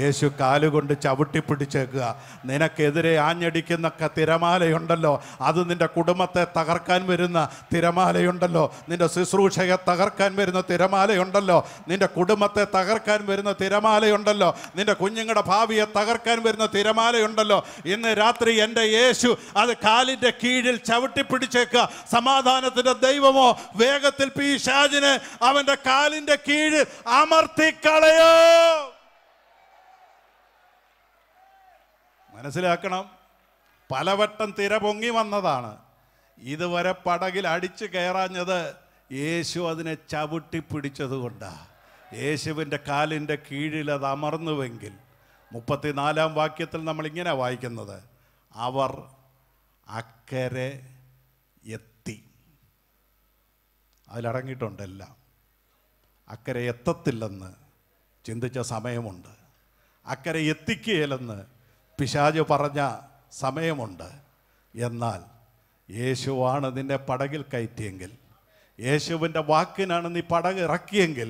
യേശു കാലുകൊണ്ട് ചവിട്ടിപ്പിടിച്ചേക്കുക പിടിച്ചേക്കുക നിനക്കെതിരെ ആഞ്ഞടിക്കുന്ന തിരമാലയുണ്ടല്ലോ അത് നിൻ്റെ കുടുംബത്തെ തകർക്കാൻ വരുന്ന തിരമാലയുണ്ടല്ലോ നിൻ്റെ ശുശ്രൂഷയെ തകർക്കാൻ വരുന്ന തിരമാലയുണ്ടല്ലോ നിൻ്റെ കുടുംബത്തെ തകർക്കാൻ വരുന്ന തിരമാലയുണ്ടല്ലോ നിൻ്റെ കുഞ്ഞുങ്ങളുടെ ഭാവിയെ തകർക്കാൻ വരുന്ന തിരമാലയുണ്ടല്ലോ ഇന്ന് രാത്രി എൻ്റെ യേശു അത് കാലിൻ്റെ കീഴിൽ ചവിട്ടിപ്പിടിച്ചേക്കുക പിടിച്ചേക്കുക സമാധാനത്തിൻ്റെ ദൈവമോ വേഗത്തിൽ ഷാജിനെ അവൻ്റെ കാലിൻ്റെ കീഴിൽ അമർത്തിക്കളയോ മനസ്സിലാക്കണം പലവട്ടം തിര പൊങ്ങി വന്നതാണ് ഇതുവരെ പടകിൽ അടിച്ചു കയറാഞ്ഞത് യേശു അതിനെ ചവിട്ടി പിടിച്ചതുകൊണ്ടാണ് യേശുവിൻ്റെ കാലിൻ്റെ കീഴിൽ അത് അമർന്നുവെങ്കിൽ മുപ്പത്തിനാലാം വാക്യത്തിൽ നമ്മൾ ഇങ്ങനെ വായിക്കുന്നത് അവർ അക്കരെ എത്തി അതിലടങ്ങിയിട്ടുണ്ടെല്ലാം അക്കരെ എത്തത്തില്ലെന്ന് ചിന്തിച്ച സമയമുണ്ട് അക്കരെ എത്തിക്കുകയില്ലെന്ന് പിശാജ് പറഞ്ഞ സമയമുണ്ട് എന്നാൽ യേശുവാണ് നിന്നെ പടകിൽ കയറ്റിയെങ്കിൽ യേശുവിൻ്റെ വാക്കിനാണ് നീ പടകിറക്കിയെങ്കിൽ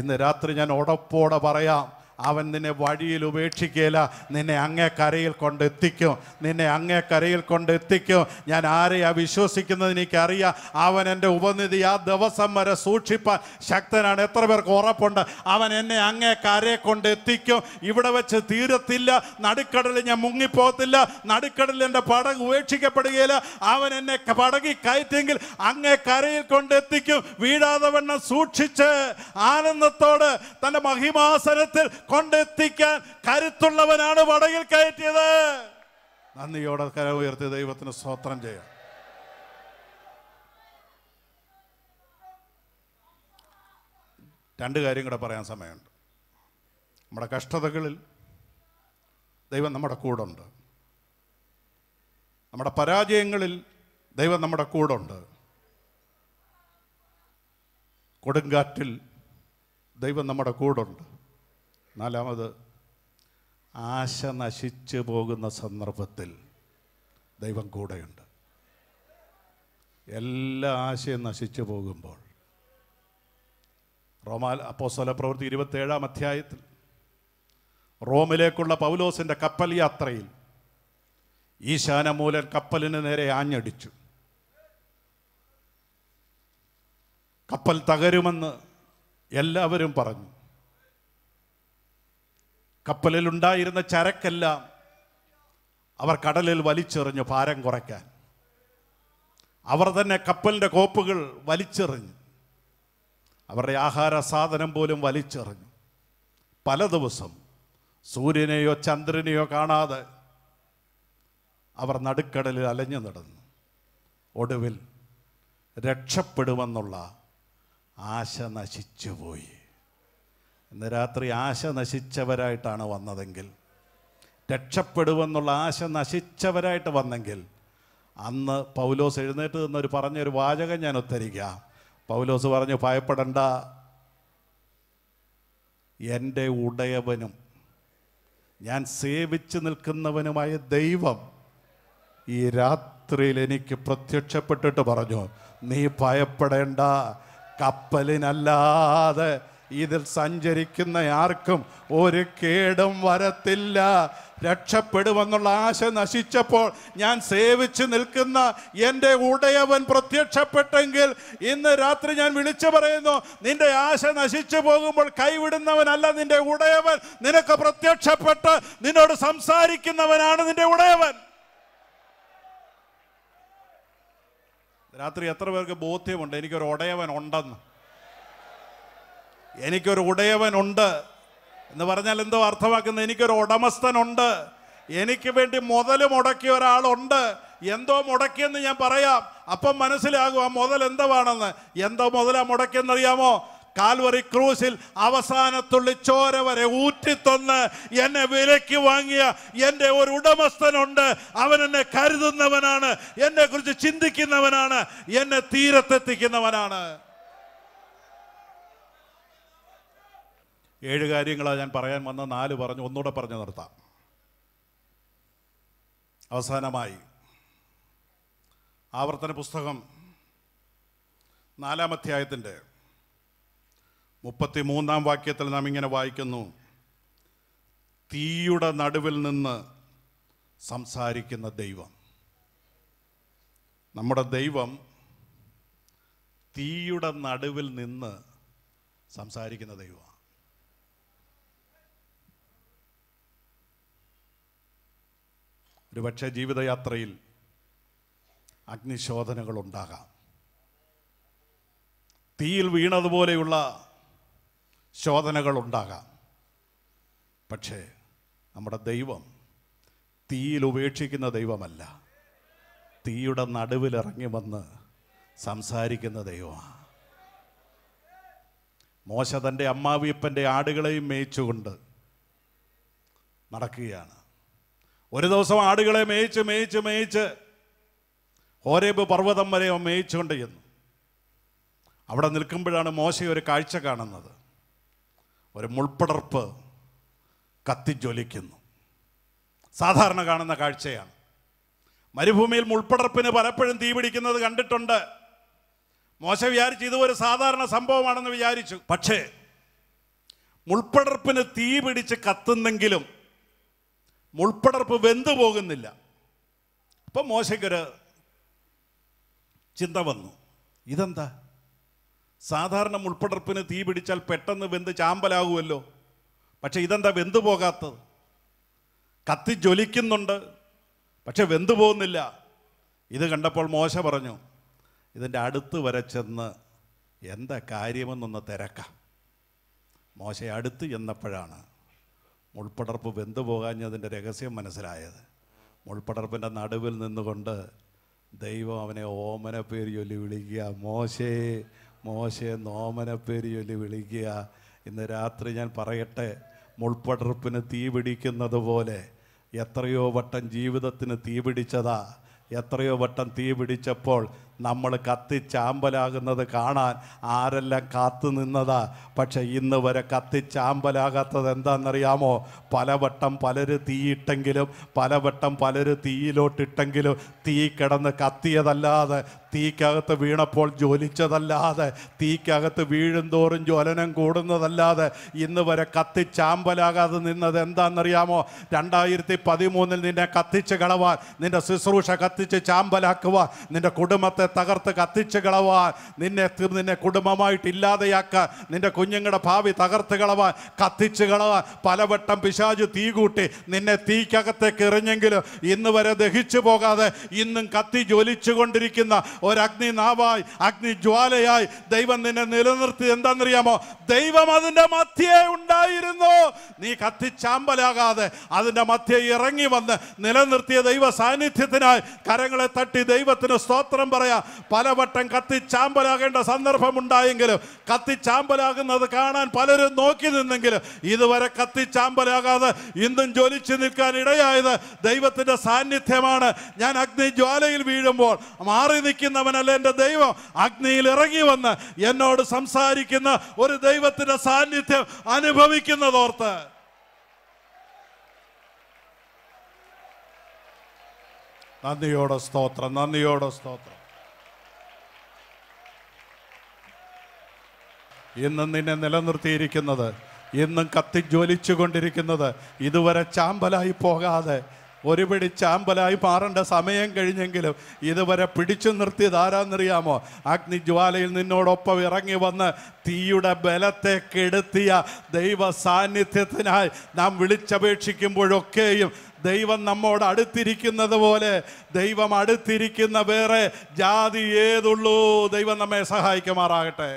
ഇന്ന് രാത്രി ഞാൻ ഉടപ്പോടെ പറയാം അവൻ നിന്നെ വഴിയിൽ ഉപേക്ഷിക്കുകയില്ല നിന്നെ അങ്ങേ കരയിൽ കൊണ്ടെത്തിക്കും നിന്നെ അങ്ങേ കരയിൽ കൊണ്ടെത്തിക്കും ഞാൻ ആരെയാ വിശ്വസിക്കുന്നത് എനിക്കറിയാം അവൻ എൻ്റെ ഉപനിധി ആ ദിവസം വരെ സൂക്ഷിപ്പാൻ ശക്തനാണ് എത്ര പേർക്ക് ഉറപ്പുണ്ട് അവൻ എന്നെ അങ്ങേ കരയെ കൊണ്ടെത്തിക്കും ഇവിടെ വെച്ച് തീരത്തില്ല നടുക്കടലിൽ ഞാൻ മുങ്ങിപ്പോകത്തില്ല നടുക്കടലിൽ എൻ്റെ പടക് ഉപേക്ഷിക്കപ്പെടുകയില്ല അവൻ എന്നെ പടകി കയറ്റെങ്കിൽ അങ്ങേ കരയിൽ കൊണ്ടെത്തിക്കും വീഴാതെ വണ്ണം സൂക്ഷിച്ച് ആനന്ദത്തോട് തൻ്റെ മഹിമാസനത്തിൽ കൊണ്ടെത്തിക്കാൻ കരുത്തുള്ളവനാണ് വടയിൽ കയറ്റിയത് നന്ദിയോടെ കര ഉയർത്തി ദൈവത്തിന് സ്തോത്രം ചെയ്യാം രണ്ട് കാര്യം കൂടെ പറയാൻ സമയമുണ്ട് നമ്മുടെ കഷ്ടതകളിൽ ദൈവം നമ്മുടെ കൂടുണ്ട് നമ്മുടെ പരാജയങ്ങളിൽ ദൈവം നമ്മുടെ കൂടുണ്ട് കൊടുങ്കാറ്റിൽ ദൈവം നമ്മുടെ കൂടുണ്ട് നാലാമത് ആശ നശിച്ചു പോകുന്ന സന്ദർഭത്തിൽ ദൈവം കൂടെയുണ്ട് എല്ലാ ആശയും നശിച്ചു പോകുമ്പോൾ റോമാൽ അപ്പോസ്വല പ്രവൃത്തി ഇരുപത്തേഴാം അധ്യായത്തിൽ റോമിലേക്കുള്ള പൗലോസിൻ്റെ കപ്പൽ യാത്രയിൽ ഈശാനമൂലൻ കപ്പലിന് നേരെ ആഞ്ഞടിച്ചു കപ്പൽ തകരുമെന്ന് എല്ലാവരും പറഞ്ഞു കപ്പലിൽ ഉണ്ടായിരുന്ന ചരക്കെല്ലാം അവർ കടലിൽ വലിച്ചെറിഞ്ഞു ഭാരം കുറയ്ക്കാൻ അവർ തന്നെ കപ്പലിൻ്റെ കോപ്പുകൾ വലിച്ചെറിഞ്ഞു അവരുടെ ആഹാര സാധനം പോലും വലിച്ചെറിഞ്ഞു പല ദിവസം സൂര്യനെയോ ചന്ദ്രനെയോ കാണാതെ അവർ നടുക്കടലിൽ അലഞ്ഞു നടന്നു ഒടുവിൽ രക്ഷപ്പെടുമെന്നുള്ള ആശ നശിച്ചുപോയി ഇന്ന് രാത്രി ആശ നശിച്ചവരായിട്ടാണ് വന്നതെങ്കിൽ രക്ഷപ്പെടുമെന്നുള്ള ആശ നശിച്ചവരായിട്ട് വന്നെങ്കിൽ അന്ന് പൗലോസ് എഴുന്നേറ്റ് നിന്നൊരു പറഞ്ഞൊരു വാചകം ഞാൻ ഉത്തരിക്കാം പൗലോസ് പറഞ്ഞു ഭയപ്പെടണ്ട എൻ്റെ ഉടയവനും ഞാൻ സേവിച്ച് നിൽക്കുന്നവനുമായ ദൈവം ഈ രാത്രിയിൽ എനിക്ക് പ്രത്യക്ഷപ്പെട്ടിട്ട് പറഞ്ഞു നീ ഭയപ്പെടേണ്ട കപ്പലിനല്ലാതെ ഇതിൽ സഞ്ചരിക്കുന്ന ആർക്കും ഒരു കേടും വരത്തില്ല രക്ഷപ്പെടുമെന്നുള്ള ആശ നശിച്ചപ്പോൾ ഞാൻ സേവിച്ച് നിൽക്കുന്ന എൻ്റെ ഉടയവൻ പ്രത്യക്ഷപ്പെട്ടെങ്കിൽ ഇന്ന് രാത്രി ഞാൻ വിളിച്ചു പറയുന്നു നിന്റെ ആശ നശിച്ചു പോകുമ്പോൾ കൈവിടുന്നവനല്ല നിന്റെ ഉടയവൻ നിനക്ക് പ്രത്യക്ഷപ്പെട്ട് നിന്നോട് സംസാരിക്കുന്നവനാണ് നിന്റെ ഉടയവൻ രാത്രി എത്ര പേർക്ക് ബോധ്യമുണ്ട് എനിക്കൊരു ഉടയവൻ ഉണ്ടെന്ന് എനിക്കൊരു ഉടയവനുണ്ട് എന്ന് പറഞ്ഞാൽ എന്തോ അർത്ഥമാക്കുന്നത് എനിക്കൊരു ഉടമസ്ഥനുണ്ട് എനിക്ക് വേണ്ടി മുതൽ മുടക്കിയ ഒരാളുണ്ട് എന്തോ മുടക്കിയെന്ന് ഞാൻ പറയാം അപ്പം മനസ്സിലാകും ആ മുതൽ എന്താണെന്ന് എന്തോ മുതലാ മുടക്കിയെന്നറിയാമോ കാൽവറി ക്രൂസിൽ അവസാനത്തുള്ളി ചോര വരെ ഊറ്റിത്തൊന്ന് എന്നെ വിലയ്ക്ക് വാങ്ങിയ എൻ്റെ ഒരു ഉടമസ്ഥനുണ്ട് അവൻ എന്നെ കരുതുന്നവനാണ് എന്നെ കുറിച്ച് ചിന്തിക്കുന്നവനാണ് എന്നെ തീരത്തെത്തിക്കുന്നവനാണ് ഏഴ് കാര്യങ്ങളാണ് ഞാൻ പറയാൻ വന്ന നാല് പറഞ്ഞു ഒന്നുകൂടെ പറഞ്ഞു നിർത്താം അവസാനമായി ആവർത്തന പുസ്തകം നാലാം അധ്യായത്തിൻ്റെ മുപ്പത്തി മൂന്നാം വാക്യത്തിൽ നാം ഇങ്ങനെ വായിക്കുന്നു തീയുടെ നടുവിൽ നിന്ന് സംസാരിക്കുന്ന ദൈവം നമ്മുടെ ദൈവം തീയുടെ നടുവിൽ നിന്ന് സംസാരിക്കുന്ന ദൈവം ഒരുപക്ഷെ ജീവിതയാത്രയിൽ അഗ്നിശോധനകളുണ്ടാകാം തീയിൽ വീണതുപോലെയുള്ള ശോധനകളുണ്ടാകാം പക്ഷേ നമ്മുടെ ദൈവം തീയിൽ ഉപേക്ഷിക്കുന്ന ദൈവമല്ല തീയുടെ നടുവിലിറങ്ങി വന്ന് സംസാരിക്കുന്ന ദൈവമാണ് മോശ തൻ്റെ അമ്മാവിയപ്പൻ്റെ ആടുകളെയും മേയിച്ചുകൊണ്ട് നടക്കുകയാണ് ഒരു ദിവസം ആടുകളെ മേയിച്ച് മേയിച്ച് മേയിച്ച് ഹോരേബ് പർവ്വതം വരെ മേയിച്ചുകൊണ്ട് ചെന്നു അവിടെ നിൽക്കുമ്പോഴാണ് മോശ ഒരു കാഴ്ച കാണുന്നത് ഒരു മുൾപ്പടർപ്പ് കത്തിജ്വലിക്കുന്നു സാധാരണ കാണുന്ന കാഴ്ചയാണ് മരുഭൂമിയിൽ മുൾപ്പടർപ്പിന് പലപ്പോഴും തീപിടിക്കുന്നത് കണ്ടിട്ടുണ്ട് മോശ വിചാരിച്ചു ഇത് ഒരു സാധാരണ സംഭവമാണെന്ന് വിചാരിച്ചു പക്ഷേ മുൾപ്പടർപ്പിന് തീ പിടിച്ച് കത്തുന്നെങ്കിലും മുൾപ്പടർപ്പ് വെന്തു പോകുന്നില്ല അപ്പം മോശയ്ക്കൊരു ചിന്ത വന്നു ഇതെന്താ സാധാരണ മുൾപ്പടർപ്പിന് തീ പിടിച്ചാൽ പെട്ടെന്ന് വെന്ത് ചാമ്പലാകുമല്ലോ പക്ഷേ ഇതെന്താ വെന്തു പോകാത്തത് കത്തി ജ്വലിക്കുന്നുണ്ട് പക്ഷെ വെന്തു പോകുന്നില്ല ഇത് കണ്ടപ്പോൾ മോശ പറഞ്ഞു ഇതിൻ്റെ അടുത്ത് വരെ ചെന്ന് എന്താ കാര്യമെന്നൊന്ന് തിരക്കാം മോശ അടുത്ത് ചെന്നപ്പോഴാണ് മുൾപ്പടർപ്പ് വെന്തു പോകാഞ്ഞതിൻ്റെ രഹസ്യം മനസ്സിലായത് മുൾപ്പടർപ്പിൻ്റെ നടുവിൽ നിന്നുകൊണ്ട് ദൈവം അവനെ ഓമന പേര് ചൊല്ലി വിളിക്കുക മോശേ മോശേ നോമന പേര് ചൊല്ലി വിളിക്കുക ഇന്ന് രാത്രി ഞാൻ പറയട്ടെ മുൾപ്പടർപ്പിന് തീ പിടിക്കുന്നത് പോലെ എത്രയോ വട്ടം ജീവിതത്തിന് തീ പിടിച്ചതാ എത്രയോ വട്ടം തീ പിടിച്ചപ്പോൾ നമ്മൾ കത്തിച്ചാമ്പലാകുന്നത് കാണാൻ ആരെല്ലാം കാത്തു നിന്നതാ പക്ഷെ ഇന്ന് വരെ കത്തിച്ചാമ്പലാകാത്തത് എന്താണെന്നറിയാമോ പലവട്ടം പലര് തീയിട്ടെങ്കിലും പലവട്ടം പലര് തീയിലോട്ടിട്ടെങ്കിലും തീ കിടന്ന് കത്തിയതല്ലാതെ തീക്കകത്ത് വീണപ്പോൾ ജ്വലിച്ചതല്ലാതെ തീക്കകത്ത് വീഴുന്തോറും ജ്വലനം കൂടുന്നതല്ലാതെ ഇന്ന് വരെ കത്തിച്ചാമ്പലാകാതെ നിന്നത് എന്താണെന്നറിയാമോ രണ്ടായിരത്തി പതിമൂന്നിൽ നിന്നെ കത്തിച്ച് കളവാൻ നിന്റെ ശുശ്രൂഷ കത്തിച്ച് ചാമ്പലാക്കുവാൻ നിന്റെ കുടുംബത്തെ തകർത്ത് കത്തിച്ച് കളവാൻ നിന്നെ നിന്നെ കുടുംബമായിട്ട് ഇല്ലാതെയാക്കാൻ നിന്റെ കുഞ്ഞുങ്ങളുടെ ഭാവി തകർത്ത് കളവാൻ കത്തിച്ച് കളവാൻ പലവട്ടം പിശാചു തീ കൂട്ടി നിന്നെ തീക്കകത്തേക്ക് എറിഞ്ഞെങ്കിലും ഇന്ന് വരെ ദഹിച്ചു പോകാതെ ഇന്നും കത്തി കൊണ്ടിരിക്കുന്ന നാവായി അഗ്നി ജ്വാലയായി ദൈവം നിന്നെ നിലനിർത്തി എന്താണെന്നറിയാമോ ദൈവം അതിൻ്റെ മധ്യേ ഉണ്ടായിരുന്നു നീ കത്തിച്ചാമ്പലാകാതെ അതിൻ്റെ മധ്യേ ഇറങ്ങി വന്ന് നിലനിർത്തിയ ദൈവ സാന്നിധ്യത്തിനായി കരങ്ങളെ തട്ടി ദൈവത്തിന് സ്തോത്രം പറയാം പലവട്ടം കത്തിച്ചാമ്പലാകേണ്ട സന്ദർഭമുണ്ടായെങ്കിലും കത്തിച്ചാമ്പലാകുന്നത് കാണാൻ പലരും നോക്കി നിന്നെങ്കിലും ഇതുവരെ കത്തിച്ചാമ്പലാകാതെ ഇന്നും ജ്വലിച്ചു നിൽക്കാൻ ഇടയായത് ദൈവത്തിൻ്റെ സാന്നിധ്യമാണ് ഞാൻ അഗ്നി ജ്വാലയിൽ വീഴുമ്പോൾ മാറി നിൽക്കുന്നവനല്ല എൻ്റെ ദൈവം അഗ്നിയിൽ ഇറങ്ങി വന്ന് എന്നോട് സംസാരിക്കുന്ന ഒരു ദൈവത്തിൻ്റെ സാന്നിധ്യം അനുഭവിക്കുന്നതോർത്ത് നന്ദിയോടെ സ്തോത്രം നന്ദിയോടെ സ്തോത്രം ഇന്ന് നിന്നെ നിലനിർത്തിയിരിക്കുന്നത് ഇന്നും കത്തിജ്വലിച്ചു കൊണ്ടിരിക്കുന്നത് ഇതുവരെ ചാമ്പലായി പോകാതെ ഒരുപിടി ചാമ്പലായി മാറേണ്ട സമയം കഴിഞ്ഞെങ്കിലും ഇതുവരെ പിടിച്ചു നിർത്തിയത് ആരാന്നറിയാമോ അഗ്നിജ്വാലയിൽ നിന്നോടൊപ്പം ഇറങ്ങി വന്ന് തീയുടെ ബലത്തെ കെടുത്തിയ ദൈവ സാന്നിധ്യത്തിനായി നാം വിളിച്ചപേക്ഷിക്കുമ്പോഴൊക്കെയും ദൈവം നമ്മോട് അടുത്തിരിക്കുന്നത് പോലെ ദൈവം അടുത്തിരിക്കുന്ന വേറെ ജാതി ഏതുള്ളൂ ദൈവം നമ്മെ സഹായിക്കുമാറാകട്ടെ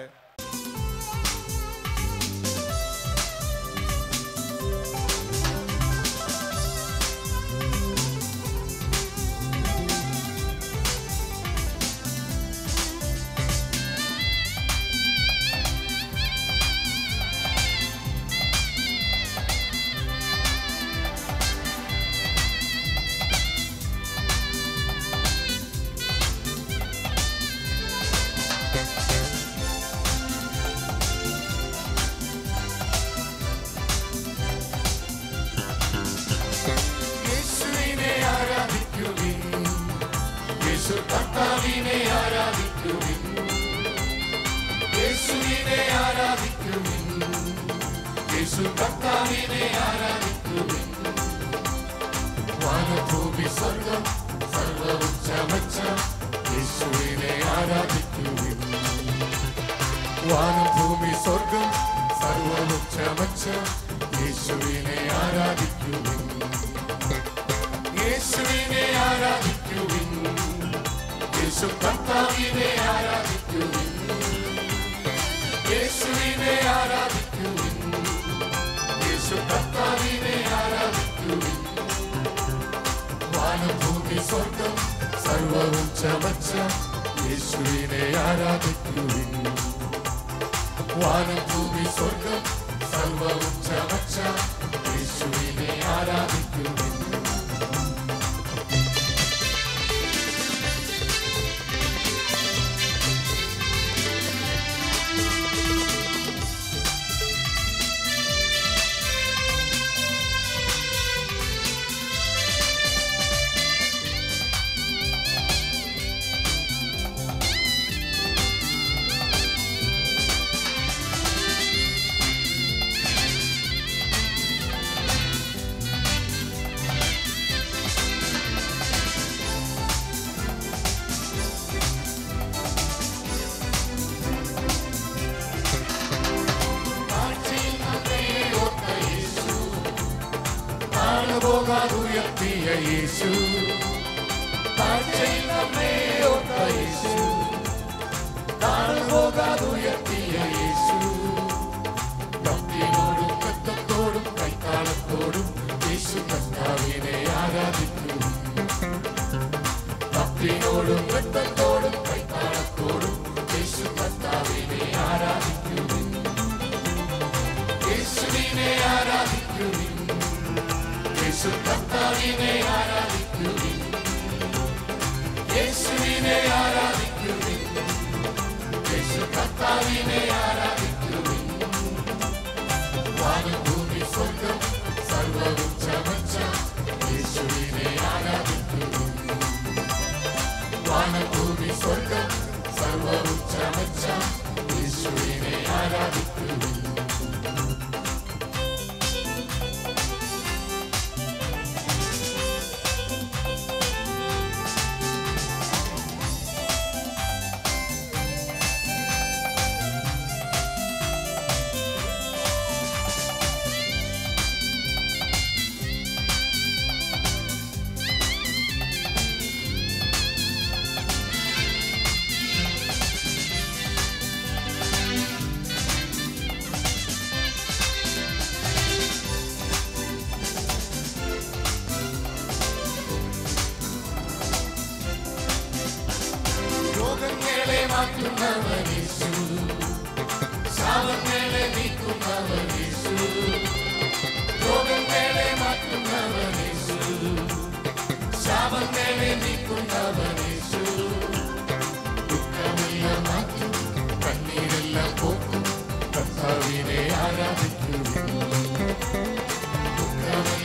Come on,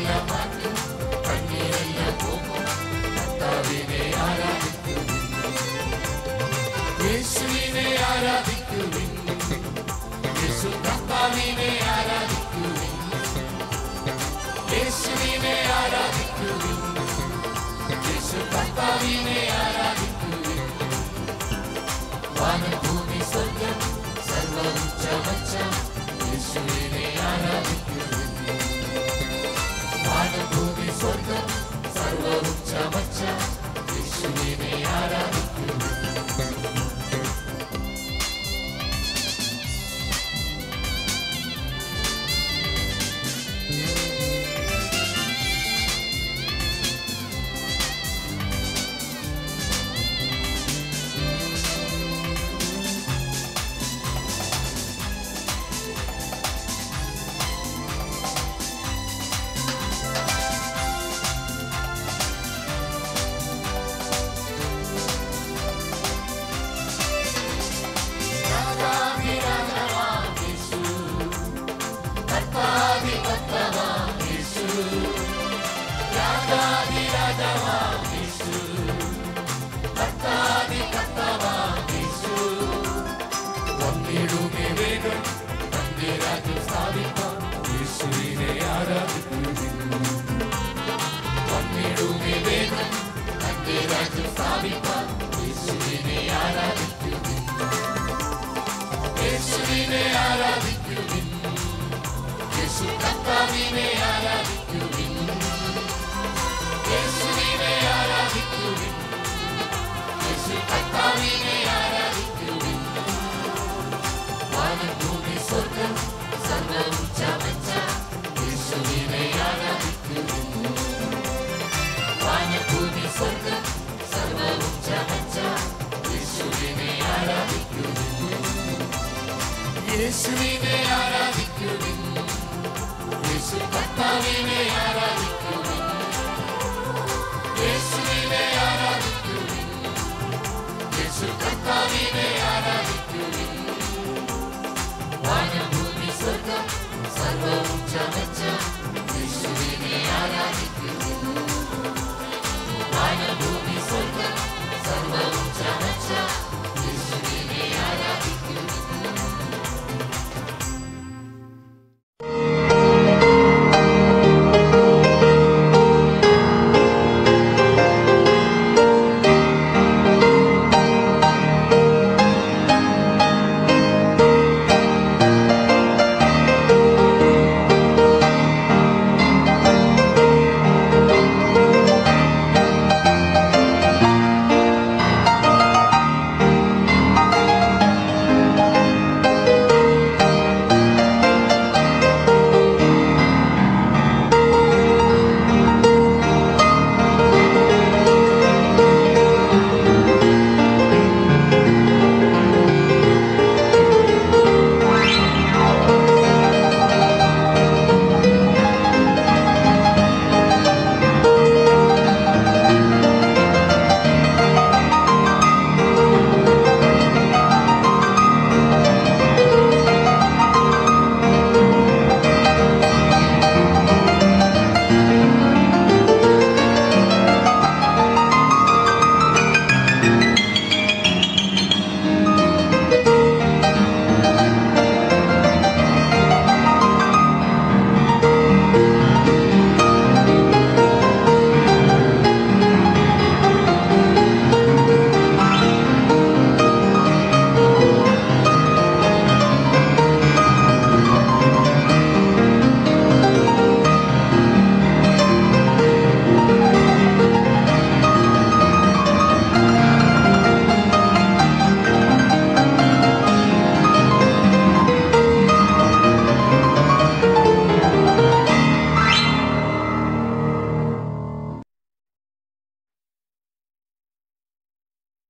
come on, യേശുവിനെ ആരാധിക്കുവിൻ യേശു കർത്താവിനെ ആരാധിക്കുവിൻ യേശുവിനെ ആരാധിക്കുവിൻ യേശു കർത്താവിനെ ആരാധിക്കുവിൻ വാനഭൂമി സ്വർഗം സർവോച്ച വച്ച യേശുവിനെ ആരാധിക്കുവിൻ വാനഭൂമി സ്വർഗം സർവോച്ച വച്ച യേശുവിനെ ആരാധിക്കുവിൻ രാജ്യം സ്ഥാപിപ്പാൻ യേശുവിനെ ആരാധിക്കുവിൻ യേശുവിനെ ആരാധിക്കുവിൻ യേശു കർത്താവിനെ ആരാധിക്കുവിൻ യേശുവിനെ ആരാധിക്കുവിൻ യേശു കർത്താവിനെ ആരാധിക്കുവിൻ വാനം ഭൂമി സ്വർഗം സർവവും ചമച്ചാ വസന്തം സർവവും ചവച്ച യേശുവിനെ ആരാധിക്കുന്നു യേശുവിനെ ആരാധിക്കുന്നു യേശു കർത്താവിനെ ആരാധിക്കുന്നു യേശുവിനെ ആരാധിക്കുന്നു യേശു കർത്താവിനെ ആരാധിക്കുന്നു വാനഭൂമി സ്വർഗം സർവവും ചവച്ച യേശുവിനെ ആരാധിക്കുന്നു Meine Blumen sind, sondern Ucha Hacha, ich bin die Ayati.